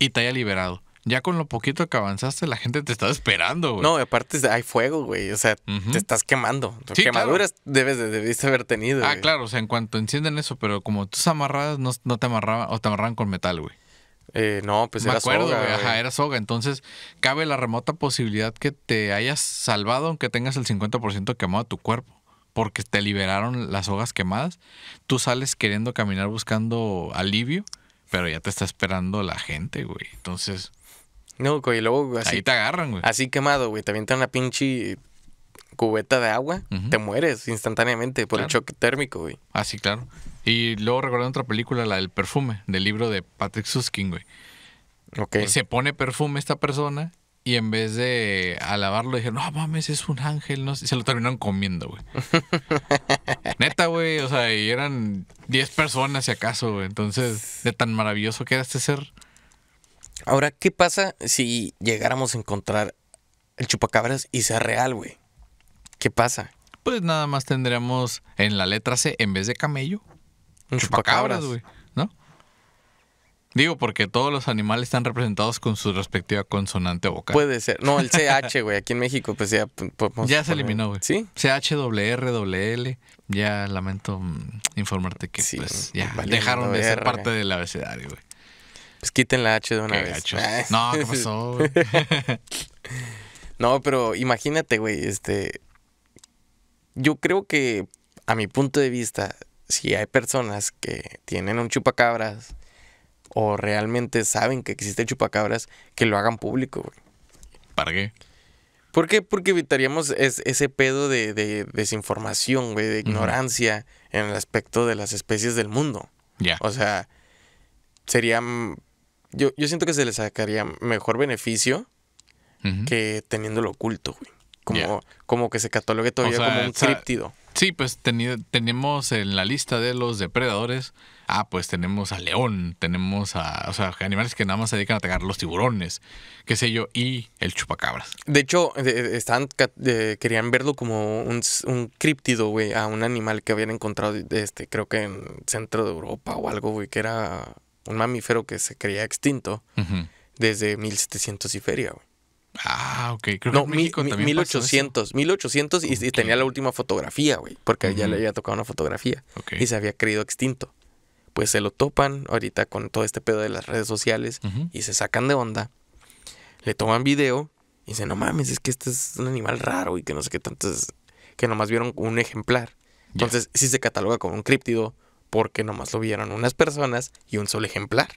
y te haya liberado ya con lo poquito que avanzaste, la gente te está esperando, güey. No, aparte hay fuego, güey. O sea, te estás quemando. Quemaduras debes de, debiste haber tenido. Ah, claro, o sea, en cuanto encienden eso, pero como tus amarradas no, no te amarraban o te amarraban con metal, güey. Eh, no, pues Me acuerdo, Güey. Ajá, era soga. Entonces, cabe la remota posibilidad que te hayas salvado aunque tengas el 50% quemado tu cuerpo. Porque te liberaron las sogas quemadas. Tú sales queriendo caminar buscando alivio, pero ya te está esperando la gente, güey. Entonces, no, güey, y luego así. Ahí te agarran, güey. Así quemado, güey. Te avientan una pinche cubeta de agua, te mueres instantáneamente por el choque térmico, güey. Ah, sí, claro. Y luego recordé otra película, la del perfume, del libro de Patrick Suskin, güey. Ok. Se pone perfume esta persona y en vez de alabarlo, dijeron, no mames, es un ángel, no sé. Se lo terminaron comiendo, güey. neta, güey, o sea, y eran 10 personas si acaso, güey. Entonces, de tan maravilloso que era este ser, Ahora, ¿qué pasa si llegáramos a encontrar el chupacabras y sea real, güey? ¿Qué pasa? Pues nada más tendríamos en la letra C, en vez de camello, chupacabras, güey, ¿no? Digo, porque todos los animales están representados con su respectiva consonante vocal. Puede ser. No, el CH, güey, aquí en México, pues ya. Ya se eliminó, güey. ¿Sí? CH, Ya lamento mm, informarte que, pues, pues, ya dejaron de ser parte del abecedario, güey. Pues quiten la H de una vez. No, ¿qué pasó? no, pero imagínate, güey, este. Yo creo que, a mi punto de vista, si hay personas que tienen un chupacabras o realmente saben que existe chupacabras, que lo hagan público, güey. ¿Para qué? ¿Por qué? Porque evitaríamos ese pedo de, desinformación, güey, de ignorancia en el aspecto de las especies del mundo. Ya. O sea, sería yo, yo siento que se le sacaría mejor beneficio que teniéndolo oculto, güey. Como, como que se catalogue todavía como un críptido. Sí, pues tenemos en la lista de los depredadores, ah, pues tenemos a león, tenemos a, o sea, animales que nada más se dedican a atacar los tiburones, qué sé yo, y el chupacabras. De hecho, están, querían verlo como un, un críptido, güey, a un animal que habían encontrado, este, creo que en centro de Europa o algo, güey, que era un mamífero que se creía extinto desde 1700 y feria, güey. Ah, ok. Creo que en México también 1800, 1800 y, tenía la última fotografía, güey, porque ya le había tocado una fotografía y se había creído extinto. Pues se lo topan ahorita con todo este pedo de las redes sociales y se sacan de onda. Le toman video y dicen, no mames, es que este es un animal raro y que no sé qué tanto que nomás vieron un ejemplar. Entonces, sí se cataloga como un críptido porque nomás lo vieron unas personas y un solo ejemplar.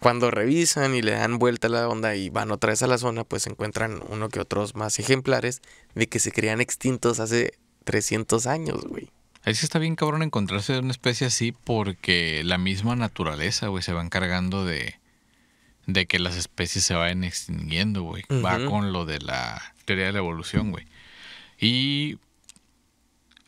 Cuando revisan y le dan vuelta a la onda y van otra vez a la zona, pues encuentran uno que otros más ejemplares de que se creían extintos hace 300 años, güey. Ahí sí está bien cabrón encontrarse una especie así porque la misma naturaleza, güey, se va encargando de, de que las especies se vayan extinguiendo, güey. Va con lo de la teoría de la evolución, güey. Y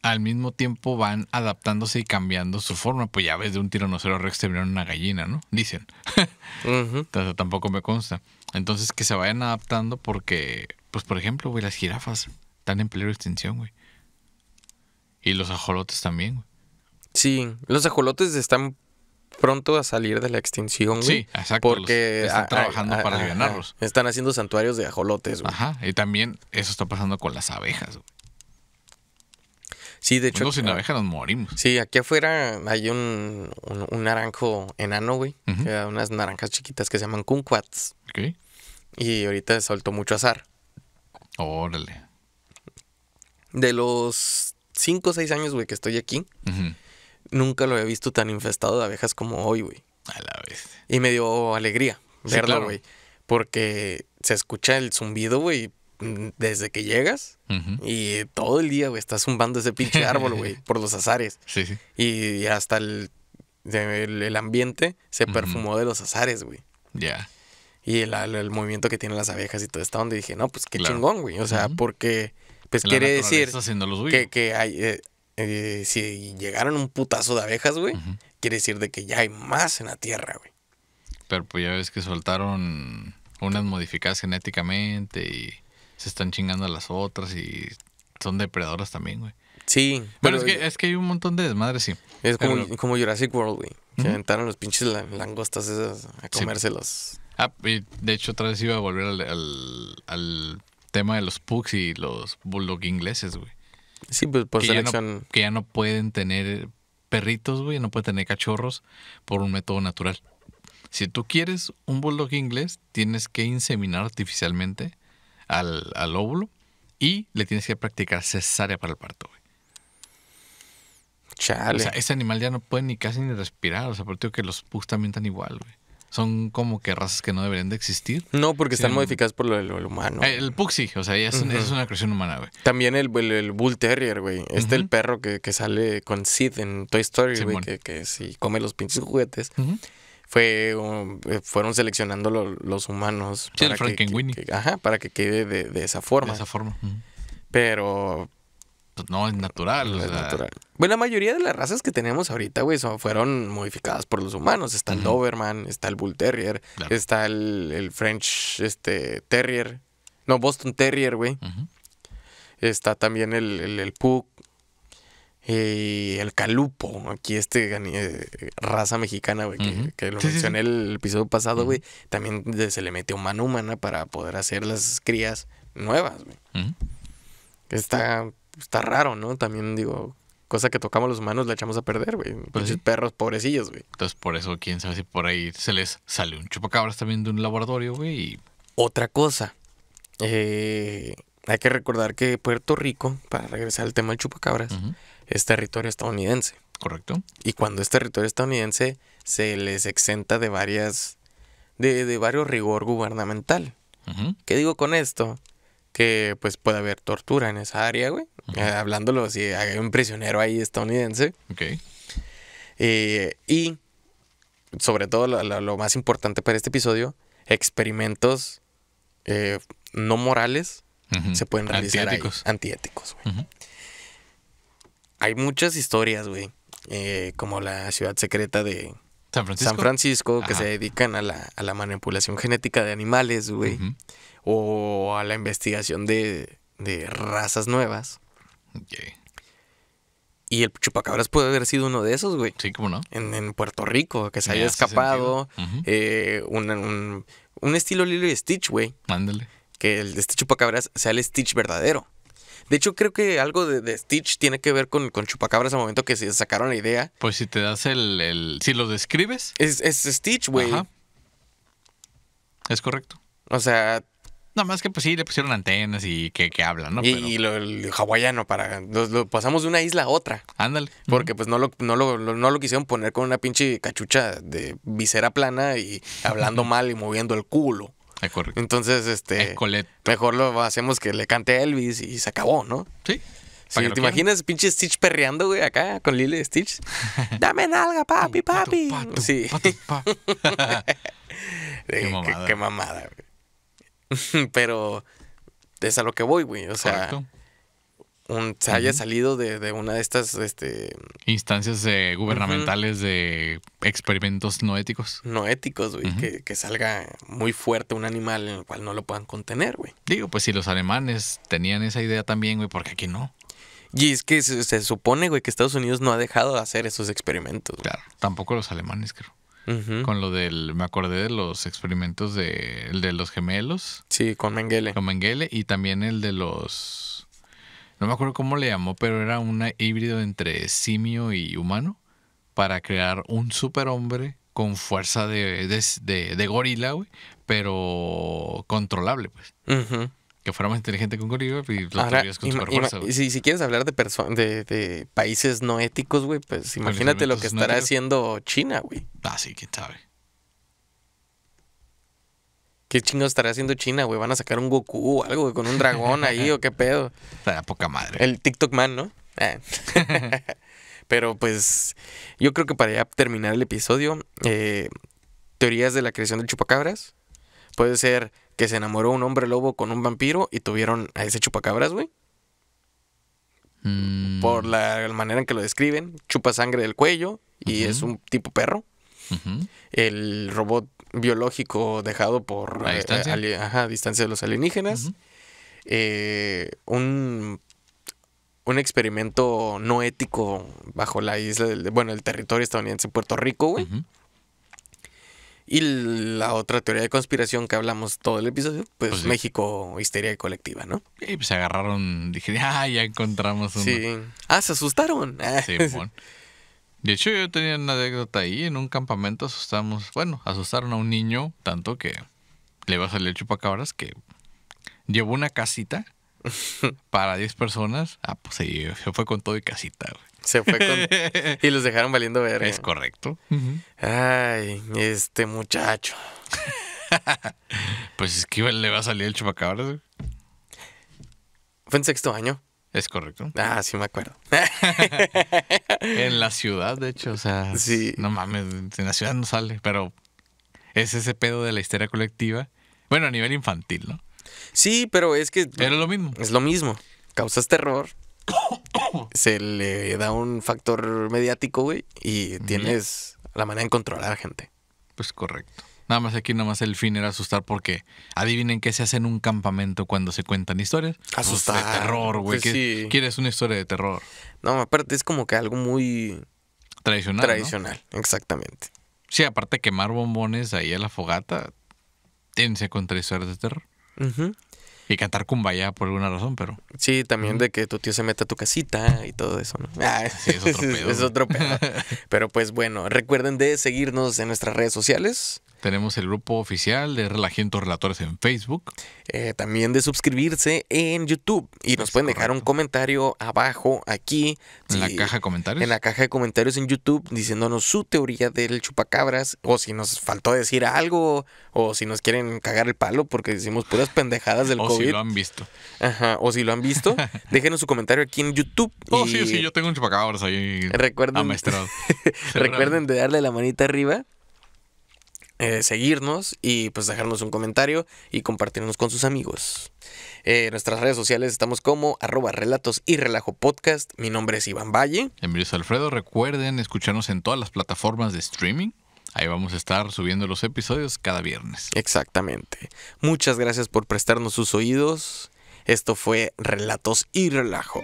al mismo tiempo van adaptándose y cambiando su forma. Pues ya ves, de un tiranocero rex terminaron una gallina, ¿no? Dicen. tampoco me consta. Entonces, que se vayan adaptando porque, pues, por ejemplo, güey, las jirafas están en pleno extinción, güey. Y los ajolotes también, güey. Sí, los ajolotes están pronto a salir de la extinción, güey. Sí, exacto. Porque están trabajando para ganarlos. Están haciendo santuarios de ajolotes, güey. Ajá, y también eso está pasando con las abejas, güey. Sí, de hecho. No, sin ah, abeja nos morimos. Sí, aquí afuera hay un, naranjo enano, güey. unas naranjas chiquitas que se llaman kumquats. Ok. Y ahorita soltó mucho azar. Órale. De los cinco o seis años, güey, que estoy aquí, nunca lo había visto tan infestado de abejas como hoy, güey. A la vez. Y me dio alegría verlo, güey. Porque se escucha el zumbido, güey, Mm, desde que llegas y todo el día, güey, estás zumbando ese pinche árbol, güey, por los azares. Sí, sí. Y hasta el, el, ambiente se perfumó de los azares, güey. Ya. Y el, movimiento que tienen las abejas y todo está donde dije, no, pues qué chingón, güey. O sea, porque, pues quiere decir que, que hay, eh, eh, si llegaron un putazo de abejas, güey, quiere decir de que ya hay más en la tierra, güey. Pero pues ya ves que soltaron unas modificadas genéticamente y se están chingando a las otras y son depredadoras también, güey. Sí. pero es que, es que hay un montón de desmadres, sí. Es como, Jurassic World, güey. Se aventaron los pinches langostas esas a comérselos. Ah, y de hecho, otra vez iba a volver al, tema de los pugs y los bulldog ingleses, güey. Sí, pues por pues, que selección. Ya no, que ya no pueden tener perritos, güey, no pueden tener cachorros por un método natural. Si tú quieres un bulldog inglés, tienes que inseminar artificialmente al, óvulo y le tienes que practicar cesárea para el parto. Chale. O sea, ese animal ya no puede ni casi ni respirar. O sea, por que los pugs también están igual, güey. Son como que razas que no deberían de existir. No, porque están modificadas por lo, humano. Eh, el pug sí, o sea, ya es, una creación humana, güey. También el, el, bull terrier, güey. Este es el perro que, que, sale con Sid en Toy Story, güey, que, si come los pinches juguetes fue eh, fueron seleccionando los humanos. para que, ajá, para que quede de, esa forma. De esa forma. Pero. Pues no, es natural. Bueno, pues la mayoría de las razas que tenemos ahorita, güey, fueron modificadas por los humanos. Está el Doberman, está el Bull Terrier, está el, French este, Terrier. No, Boston Terrier, güey. Está también el, el, y eh, el calupo, aquí este eh, raza mexicana, güey, que, lo mencioné el episodio pasado, güey, también se le mete mano humana para poder hacer las crías nuevas, güey. Está, está raro, ¿no? También digo, cosa que tocamos los humanos la echamos a perder, güey. Pues perros pobrecillos, güey. Entonces, por eso, quién sabe si por ahí se les sale un chupacabras también de un laboratorio, güey. Otra cosa, eh, hay que recordar que Puerto Rico, para regresar al tema del chupacabras, es territorio estadounidense. Correcto. Y cuando es territorio estadounidense, se les exenta de varias. de, varios rigor gubernamental. ¿Qué digo con esto? Que pues puede haber tortura en esa área, güey. Eh, hablándolo, si hay un prisionero ahí estadounidense. Ok. Eh, y sobre todo lo, más importante para este episodio, experimentos eh, no morales se pueden realizar antiéticos. antiéticos. Güey hay muchas historias, güey. Eh, como la ciudad secreta de San Francisco, que se dedican a la, a la, manipulación genética de animales, güey. O a la investigación de, razas nuevas. Y el chupacabras puede haber sido uno de esos, güey. Sí, ¿cómo no? En, Puerto Rico, que se haya escapado. Eh, un, un, un, estilo Lilo y Stitch, güey. Ándale. Que el, de este chupacabras sea el Stitch verdadero. De hecho, creo que algo de, Stitch tiene que ver con, con Chupacabras al momento que se sacaron la idea. Pues si te das el. si lo describes. Es, es Stitch, güey. Ajá. Es correcto. O sea. Nada más que pues sí, le pusieron antenas y que, que hablan, ¿no? Y, lo, el hawaiano para... Lo, pasamos de una isla a otra. Ándale. Porque pues no lo, no, lo, no lo quisieron poner con una pinche cachucha de visera plana y hablando mal y moviendo el culo. Ah, Entonces, este. Mejor lo hacemos que le cante Elvis y se acabó, ¿no? Sí. ¿Te imaginas pinche Stitch perreando, güey, acá con Lily Stitch? Dame nalga, papi, papi. sí. qué mamada. güey. Pero es a lo que voy, güey. O sea, se haya salido de, una de estas este... instancias eh, gubernamentales de experimentos no éticos. No éticos, güey. que, salga muy fuerte un animal en el cual no lo puedan contener, güey. Digo, pues si los alemanes tenían esa idea también, güey, ¿por qué aquí no? Y es que se, supone, güey, que Estados Unidos no ha dejado de hacer esos experimentos. Claro, tampoco los alemanes, creo. Con lo del, me acordé de los experimentos de, de los gemelos. Sí, con Mengele. Con Mengele y también el de los no me acuerdo cómo le llamó, pero era un híbrido entre simio y humano para crear un superhombre con fuerza de, gorila, güey, pero controlable, pues. Que fuera más inteligente que un gorila y lo Ahora, con super fuerza, güey. Si, si, quieres hablar de, de, países no éticos, güey, pues imagínate lo que estará haciendo China, güey. Ah, sí, quién sabe. ¿Qué chingados estará haciendo China, güey? ¿Van a sacar un Goku o algo, con un dragón ahí o qué pedo? La poca madre. El TikTok man, ¿no? Ah. Pero pues yo creo que para ya terminar el episodio, eh, teorías de la creación del chupacabras. Puede ser que se enamoró un hombre lobo con un vampiro y tuvieron a ese chupacabras, güey. Mm. Por la manera en que lo describen, chupa sangre del cuello y es un tipo perro. El robot biológico dejado por ¿A eh, distancia? distancia de los alienígenas. Eh, un, un experimento no ético bajo la isla, bueno, el territorio estadounidense Puerto Rico, güey. Y la otra teoría de conspiración que hablamos todo el episodio, pues, pues México, histeria colectiva, ¿no? Y pues se agarraron, dije, ah, ya encontramos un... Ah, se asustaron. Sí, De hecho, yo tenía una anécdota ahí. En un campamento asustamos, bueno, asustaron a un niño tanto que le va a salir el chupacabras que llevó una casita para 10 personas. Ah, pues se, fue con todo y casita, Se fue con. y los dejaron valiendo ver. Es correcto. Ay, este muchacho. pues es que le va a salir el chupacabras. Fue en sexto año. Es correcto. Ah, sí me acuerdo. en la ciudad, de hecho, o sea, sí. no mames, en la ciudad no sale, pero es ese pedo de la histeria colectiva. Bueno, a nivel infantil, ¿no? Sí, pero es que... Pero es lo mismo. Es lo mismo. Causas terror. se le da un factor mediático, güey, y tienes la manera de controlar a la gente. Pues correcto. Nada más aquí, nada más el fin era asustar porque adivinen qué se hace en un campamento cuando se cuentan historias. Pues, asustar. de terror, güey. Pues quieres una historia de terror. No, aparte es como que algo muy... Tradicional. Tradicional, exactamente. Sí, aparte quemar bombones ahí a la fogata, tense contra historias de terror. Y cantar cumbaya por alguna razón, pero. Sí, también de que tu tío se meta a tu casita y todo eso, ¿no? Ah, sí, es otro pedo. es otro pedo. pero pues bueno, recuerden de seguirnos en nuestras redes sociales. Tenemos el grupo oficial de Relajientos Relatores en Facebook. Eh, también de suscribirse en YouTube. Y nos pueden dejar un comentario abajo, aquí. En la caja de comentarios. En la caja de comentarios en YouTube, diciéndonos su teoría del chupacabras. O si nos faltó decir algo. O si nos quieren cagar el palo porque decimos puras pendejadas del COVID. O si lo han visto. Ajá. O si lo han visto. déjenos su comentario aquí en YouTube. Oh, sí, sí, yo tengo un chupacabras ahí. Recuerden. Recuerden de darle la manita arriba. Eh, seguirnos y pues dejarnos un comentario y compartirnos con sus amigos. en eh, nuestras redes sociales estamos como arroba relatos y relajo podcast. Mi nombre es Iván Valle. Emilio Alfredo, recuerden escucharnos en todas las plataformas de streaming. Ahí vamos a estar subiendo los episodios cada viernes. Exactamente. Muchas gracias por prestarnos sus oídos. Esto fue Relatos y Relajo.